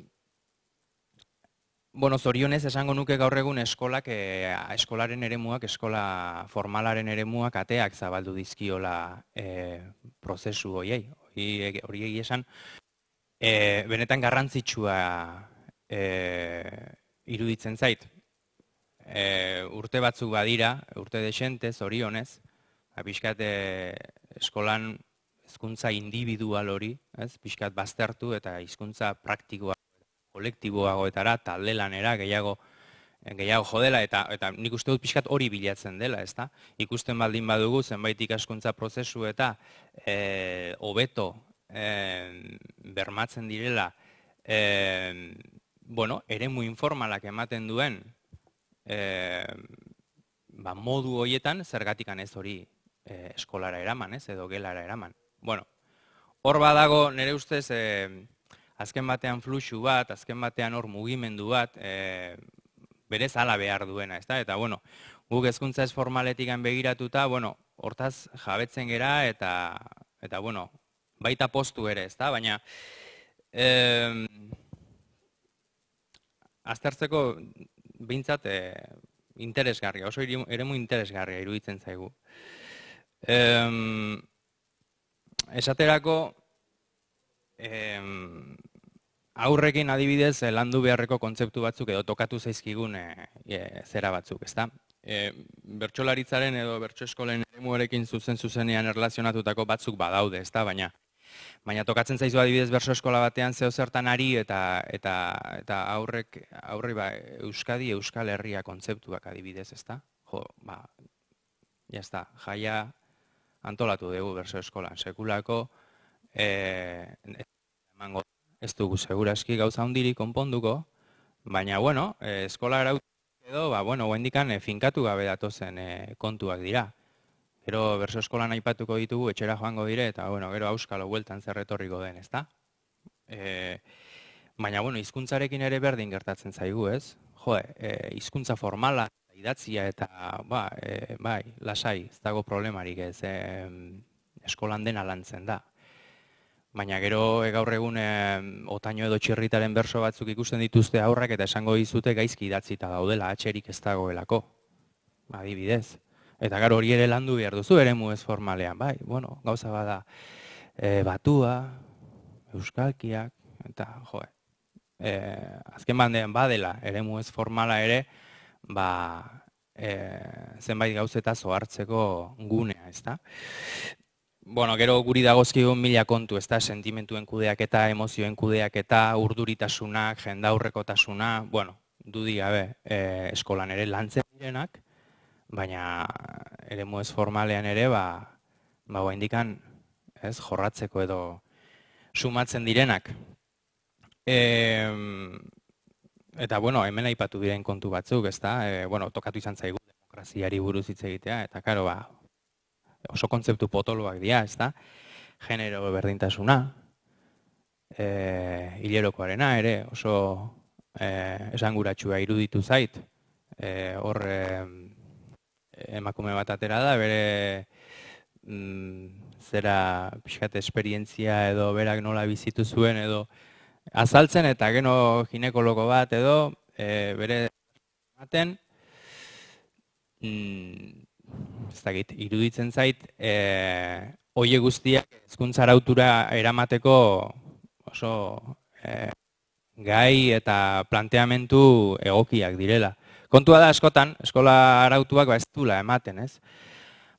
bueno, zorionez esango nuke gaur egun eskolak, eh, eskolaren eremuak, eskola formalaren eremuak ateak zabaldu dizkiola eh, prozesu hoiei. Hori egi esan, eh, benetan garrantzitsua e, iruditzen zait. E, urte batzuk badira, urte desente, zorionez, ba, pixkat e, eskolan hizkuntza individual hori, ez, pixkat baztertu eta hizkuntza praktikoa kolektiboagoetara talde lanera gehiago gehiago jodela eta eta nik uste dut pixkat hori bilatzen dela, ezta? Ikusten baldin badugu zenbait ikaskuntza prozesu eta eh hobeto e, bermatzen direla eh bueno, ere muin informalak ematen duen e, ba, modu hoietan zergatikan ez hori e, eskolara eraman, ez, edo gelara eraman. Bueno, hor badago nire ustez e, azken batean fluxu bat, azken batean hor mugimendu bat, e, berez ala behar duena, ezta? Eta, bueno, guk ezkuntza ez formaletik begiratuta, bueno, hortaz jabetzen gera eta, eta bueno, baita postu ere, da Baina, eh, aztertzeko bintzat eh, interesgarria, oso eremu interesgarria iruditzen zaigu. Em, esaterako em, aurrekin adibidez eh, landu beharreko kontzeptu batzuk edo tokatu zaizkigun eh, e, zera batzuk, ezta? E, bertsolaritzaren edo bertso eskolen zuzen zuzenean erlazionatutako batzuk badaude, ezta? Baina Baina tokatzen zaizu adibidez berso eskola batean zeo zertan ari eta eta eta aurrek aurri ba Euskadi Euskal Herria kontzeptuak adibidez, ezta? Jo, ba ja jaia antolatu dugu berso eskolan sekulako eh emango ez dugu seguraski gauza hundiri konponduko, baina bueno, eh, eskola arau edo, ba, bueno, oendikan eh, finkatu gabe datozen e, kontuak dira. Gero berso eskolan aipatuko ditugu etxera joango dire eta bueno, gero euskalo bueltan zer etorriko den, ezta? E, baina bueno, hizkuntzarekin ere berdin gertatzen zaigu, ez? Jo, eh hizkuntza formala idatzia eta ba, e, bai, lasai, ez dago problemarik ez, e, eskolan dena lantzen da. Baina gero e, gaur egun e, otaino edo txirritaren berso batzuk ikusten dituzte aurrak eta esango dizute gaizki idatzita daudela, atxerik ez dagoelako. Adibidez, Eta gara hori ere landu behar duzu ere ez formalean, bai, bueno, gauza bada e, batua, euskalkiak, eta jo, e, azken bandean badela ere ez formala ere, ba, e, zenbait gauzeta zoartzeko gunea, ezta? Bueno, gero guri dagozkigu mila kontu, ezta? sentimentuen kudeak eta emozioen kudeak eta urduritasunak, jendaurrekotasuna, bueno, dudi gabe e, eskolan ere lantzen direnak, baina ere ez formalean ere, ba, ba, indikan, ez, jorratzeko edo sumatzen direnak. E, eta, bueno, hemen aipatu diren kontu batzuk, ezta, da, e, bueno, tokatu izan zaigu demokraziari buruz hitz egitea, eta, karo, ba, oso kontzeptu potoloak dira, ez da, genero berdintasuna, e, hilerokoarena, ere, oso e, esanguratsua iruditu zait, e, hor, e, emakume bat atera da, bere mm, zera pixkat esperientzia edo berak nola bizitu zuen edo azaltzen eta geno ginekologo bat edo e, bere maten mm, ez iruditzen zait e, oie guztiak ezkuntza arautura eramateko oso e, gai eta planteamentu egokiak direla. Kontua da askotan, eskola arautuak ba ez ematen, ez?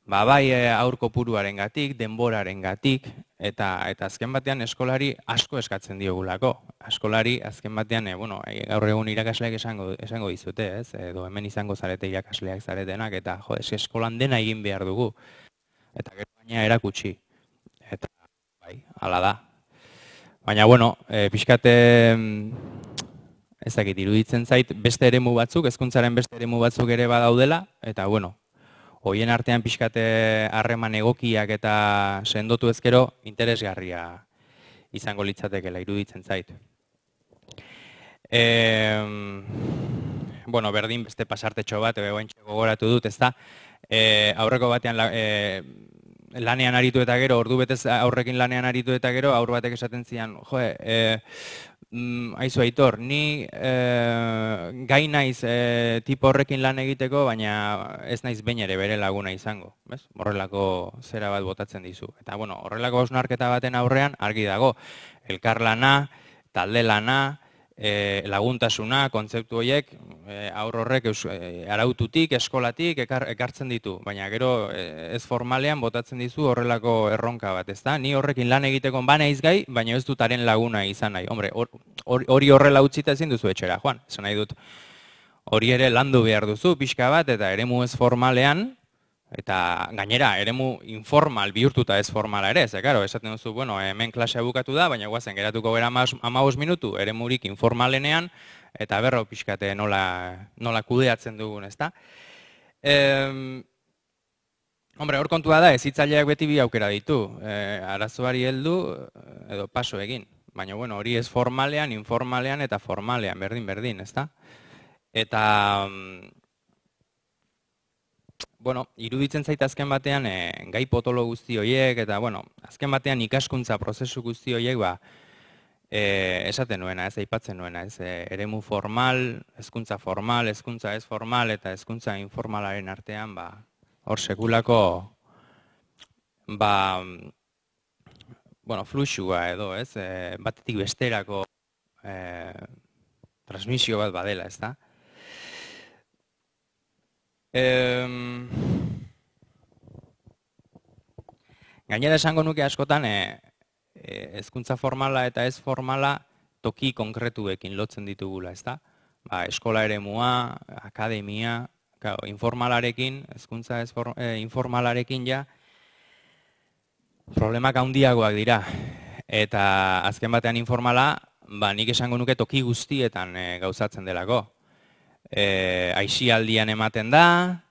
Ba bai eh, aurko puruaren gatik, denboraren gatik, eta, eta azken batean eskolari asko eskatzen diogulako. Eskolari azken batean, e, bueno, e, gaur egun irakasleak esango, esango dizute, ez? Edo hemen izango zarete irakasleak zaretenak, eta jo, ez, eskolan dena egin behar dugu. Eta gero baina erakutsi. Eta bai, ala da. Baina, bueno, e, pixkate, mm, ezakit, iruditzen zait, beste eremu batzuk, ezkuntzaren beste eremu batzuk ere badaudela, eta bueno, hoien artean pixkate eh, harreman egokiak eta sendotu ezkero, interesgarria izango litzatekela, iruditzen zait. E, bueno, berdin beste pasartetxo bat, ebe guen gogoratu dut, ez da, eh, aurreko batean la, eh, lanean aritu eta gero, ordu betez aurrekin lanean aritu eta gero, aur batek esaten zian, joe, e, Mm, aizu aitor, ni e, gai naiz eh, tipo horrekin lan egiteko, baina ez naiz bain ere bere laguna izango. Bez? Horrelako zera bat botatzen dizu. Eta bueno, horrelako osnarketa baten aurrean argi dago. Elkar lana, talde lana, e, laguntasuna, kontzeptu horiek, e, aurrorrek e, araututik, eskolatik ekartzen ditu, baina gero e, ez formalean botatzen dizu horrelako erronka bat, ezta? Ni horrekin lan egiteko ba naiz izgai, baina ez dutaren laguna izan nahi. Hombre, hori or, or, horrela utzita ezin duzu etxera, Juan, Ez nahi dut. Hori ere landu behar duzu, pixka bat, eta eremu ez formalean, Eta gainera, eremu informal bihurtuta ez formala ere, ze claro, esaten duzu, bueno, hemen klasea bukatu da, baina zen geratuko gera 15 minutu eremurik informalenean eta berro pixkate nola, nola kudeatzen dugun, ezta? Ehm Hombre, hor kontua da, ez hitzaileak beti bi aukera ditu, e, arazoari heldu edo paso egin. Baina bueno, hori ez formalean, informalean eta formalean, berdin berdin, ezta? Eta mm, bueno, iruditzen zaite azken batean e, gai potolo guzti horiek eta bueno, azken batean ikaskuntza prozesu guzti horiek ba e, esaten nuena, ez aipatzen nuena, ez e, eremu formal, hezkuntza formal, hezkuntza ez formal eta hezkuntza informalaren artean ba hor sekulako ba bueno, fluxua edo, ez, batetik besterako e, transmisio bat badela, ez da? Gainera esango nuke askotan, eh, eh, ezkuntza formala eta ez formala toki konkretuekin lotzen ditugula, ezta, Ba, Eskola ere mua, akademia, informalarekin, ezkuntza eh, informalarekin ja, problemak handiagoak dira. Eta azken batean informala, ba, nik esango nuke toki guztietan gauzatzen delako e, eh, aixialdian ematen da,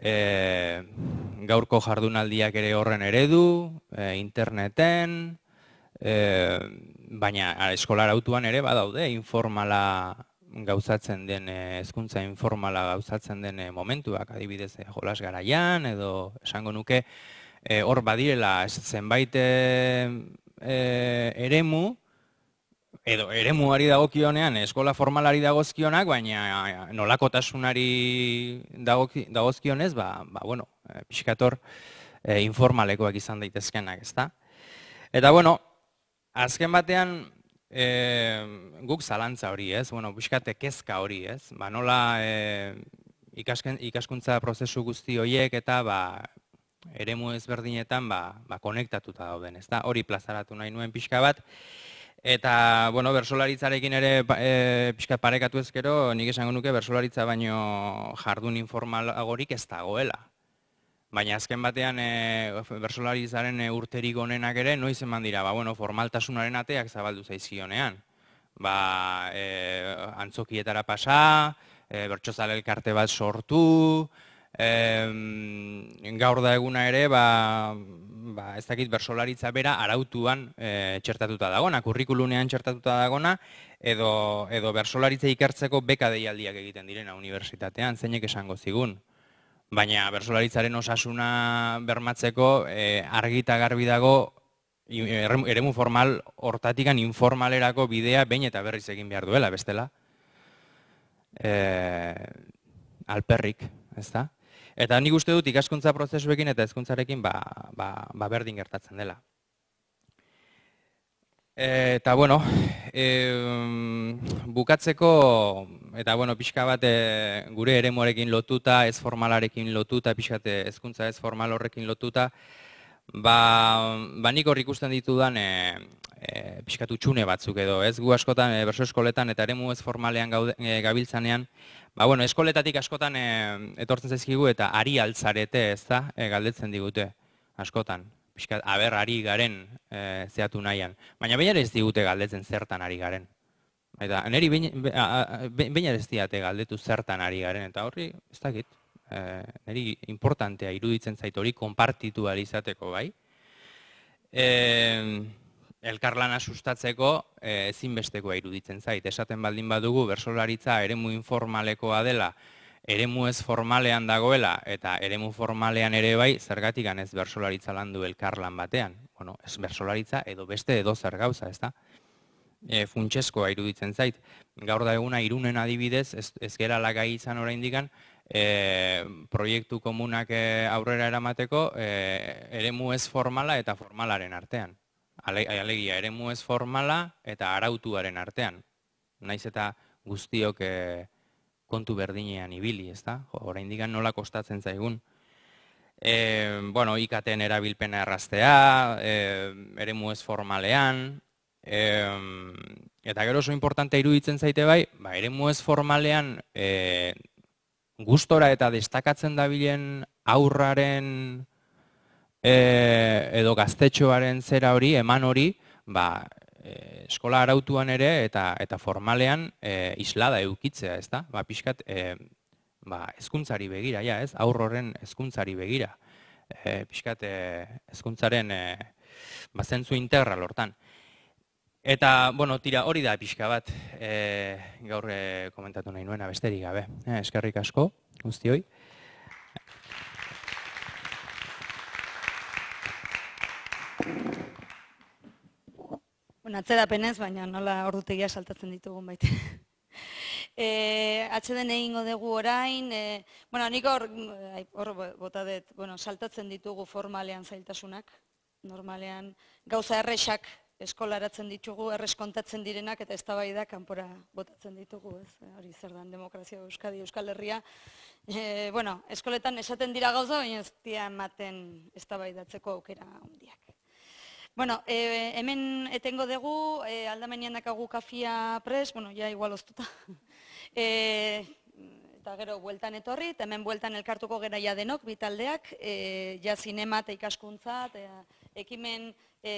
e, gaurko jardunaldiak ere horren eredu, eh, interneten, e, baina eskolar autuan ere badaude informala gauzatzen den hezkuntza informala gauzatzen den momentuak adibidez jolas garaian edo esango nuke hor e, badirela zenbait e, eremu, edo ere muari dagokionean eskola formalari dagozkionak, baina eh, nolakotasunari dagozkionez, ba, ba bueno, eh, pixkator e, eh, informalekoak izan daitezkenak, ezta? Eta, bueno, azken batean, guk zalantza hori ez, bueno, pixkate kezka hori ez, ba, nola e, ikasken, ikaskuntza prozesu guzti horiek eta ba, eremu ezberdinetan ba, ba, konektatuta dauden, ez da, hori plazaratu nahi nuen pixka bat, Eta, bueno, bersolaritzarekin ere ba, e, pixka parekatu ezkero, nik esango nuke bersolaritza baino jardun informalagorik ez dagoela. Baina azken batean e, bersolaritzaren e, urterik onenak ere, noiz eman dira, ba, bueno, formaltasunaren ateak zabaldu zaizkionean. Ba, e, antzokietara pasa, e, bertsozale elkarte bat sortu, em, gaur da eguna ere, ba, ba, ez dakit bersolaritza bera arautuan e, txertatuta dagona, kurrikulunean txertatuta dagona, edo, edo bersolaritza ikertzeko beka deialdiak egiten direna unibertsitatean, zeinek esango zigun. Baina bersolaritzaren osasuna bermatzeko e, eh, argita garbi dago eremu formal hortatikan informalerako bidea behin eta berriz egin behar duela, bestela. E, alperrik, ez da? Eta nik uste dut ikaskuntza prozesuekin eta hezkuntzarekin ba, ba, ba berdin gertatzen dela. Eta, bueno, e, bukatzeko, eta, bueno, pixka bat e, gure ere lotuta, ez formalarekin lotuta, pixka bat eh, ezkuntza ez formal horrekin lotuta, ba, ba nik horrik ikusten ditudan e, e, pixka batzuk edo, ez gu askotan, e, berso eskoletan eta ere ez formalean gaude, gabiltzanean, Ba, bueno, eskoletatik askotan e, etortzen zaizkigu eta ari altzarete, ez da, e, galdetzen digute askotan. Piskat, aber, ari garen e, zehatu nahian. Baina baina ez digute galdetzen zertan ari garen. Eta, neri baina ez diate galdetu zertan ari garen. Eta horri, ez dakit, e, neri importantea iruditzen zait hori konpartitu alizateko bai elkarlana sustatzeko eh, ezinbestekoa iruditzen zait. Esaten baldin badugu, bersolaritza eremu informalekoa dela, eremu ez formalean dagoela, eta eremu formalean ere bai, zergatik ganez bersolaritza landu elkarlan batean. Bueno, ez bersolaritza edo beste edo zergauza, gauza, ez da? E, eh, funtseskoa iruditzen zait. Gaur da eguna irunen adibidez, ez, lagai izan orain digan, eh, proiektu komunak aurrera eramateko, ere eremu ez formala eta formalaren artean alegia ere ez formala eta arautuaren artean. Naiz eta guztiok eh, kontu berdinean ibili, ez da? Horein digan nola kostatzen zaigun. bueno, ikaten erabilpena erraztea, ere ez formalean, eta gero oso importante iruditzen zaite bai, ba, ere ez formalean e, gustora eta destakatzen dabilen aurraren e, edo gaztetxoaren zera hori, eman hori, ba, e, eskola arautuan ere eta, eta formalean e, islada eukitzea, ez da? Ba, pixkat, e, ba, ezkuntzari begira, ja, ez? Aurroren ezkuntzari begira. E, pixkat, e, ezkuntzaren e, ba, zentzu interra lortan. Eta, bueno, tira, hori da pixka bat, e, gaur komentatu nahi nuena, besterik gabe. E, eskerrik asko, guztioi. Bueno, da penez, baina nola ordutegia saltatzen ditugu baita. E, den egin dugu orain, eh, bueno, nik eh, hor, bota dut, bueno, saltatzen ditugu formalean zailtasunak, normalean gauza erresak eskolaratzen ditugu, erreskontatzen direnak eta eztabaida kanpora botatzen ditugu, ez? Hori zer den, demokrazia Euskadi Euskal Herria. Eh, bueno, eskoletan esaten dira gauza, baina ez da ematen eztabaidatzeko aukera handiak. Bueno, e, hemen etengo dugu, e, aldamenean dakagu kafia pres, bueno, ja igual oztuta. [laughs] E, eh, eta gero, bueltan etorri, eta hemen bueltan elkartuko gera ja denok, bitaldeak, e, ja zinema eta ikaskuntza, ekimen e,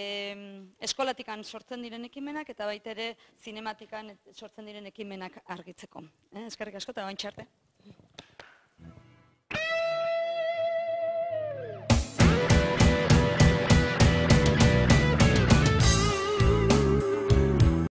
eskolatikan sortzen diren ekimenak, eta baita ere zinematikan sortzen diren ekimenak argitzeko. E, Ezkerrik asko, eta bain txarte.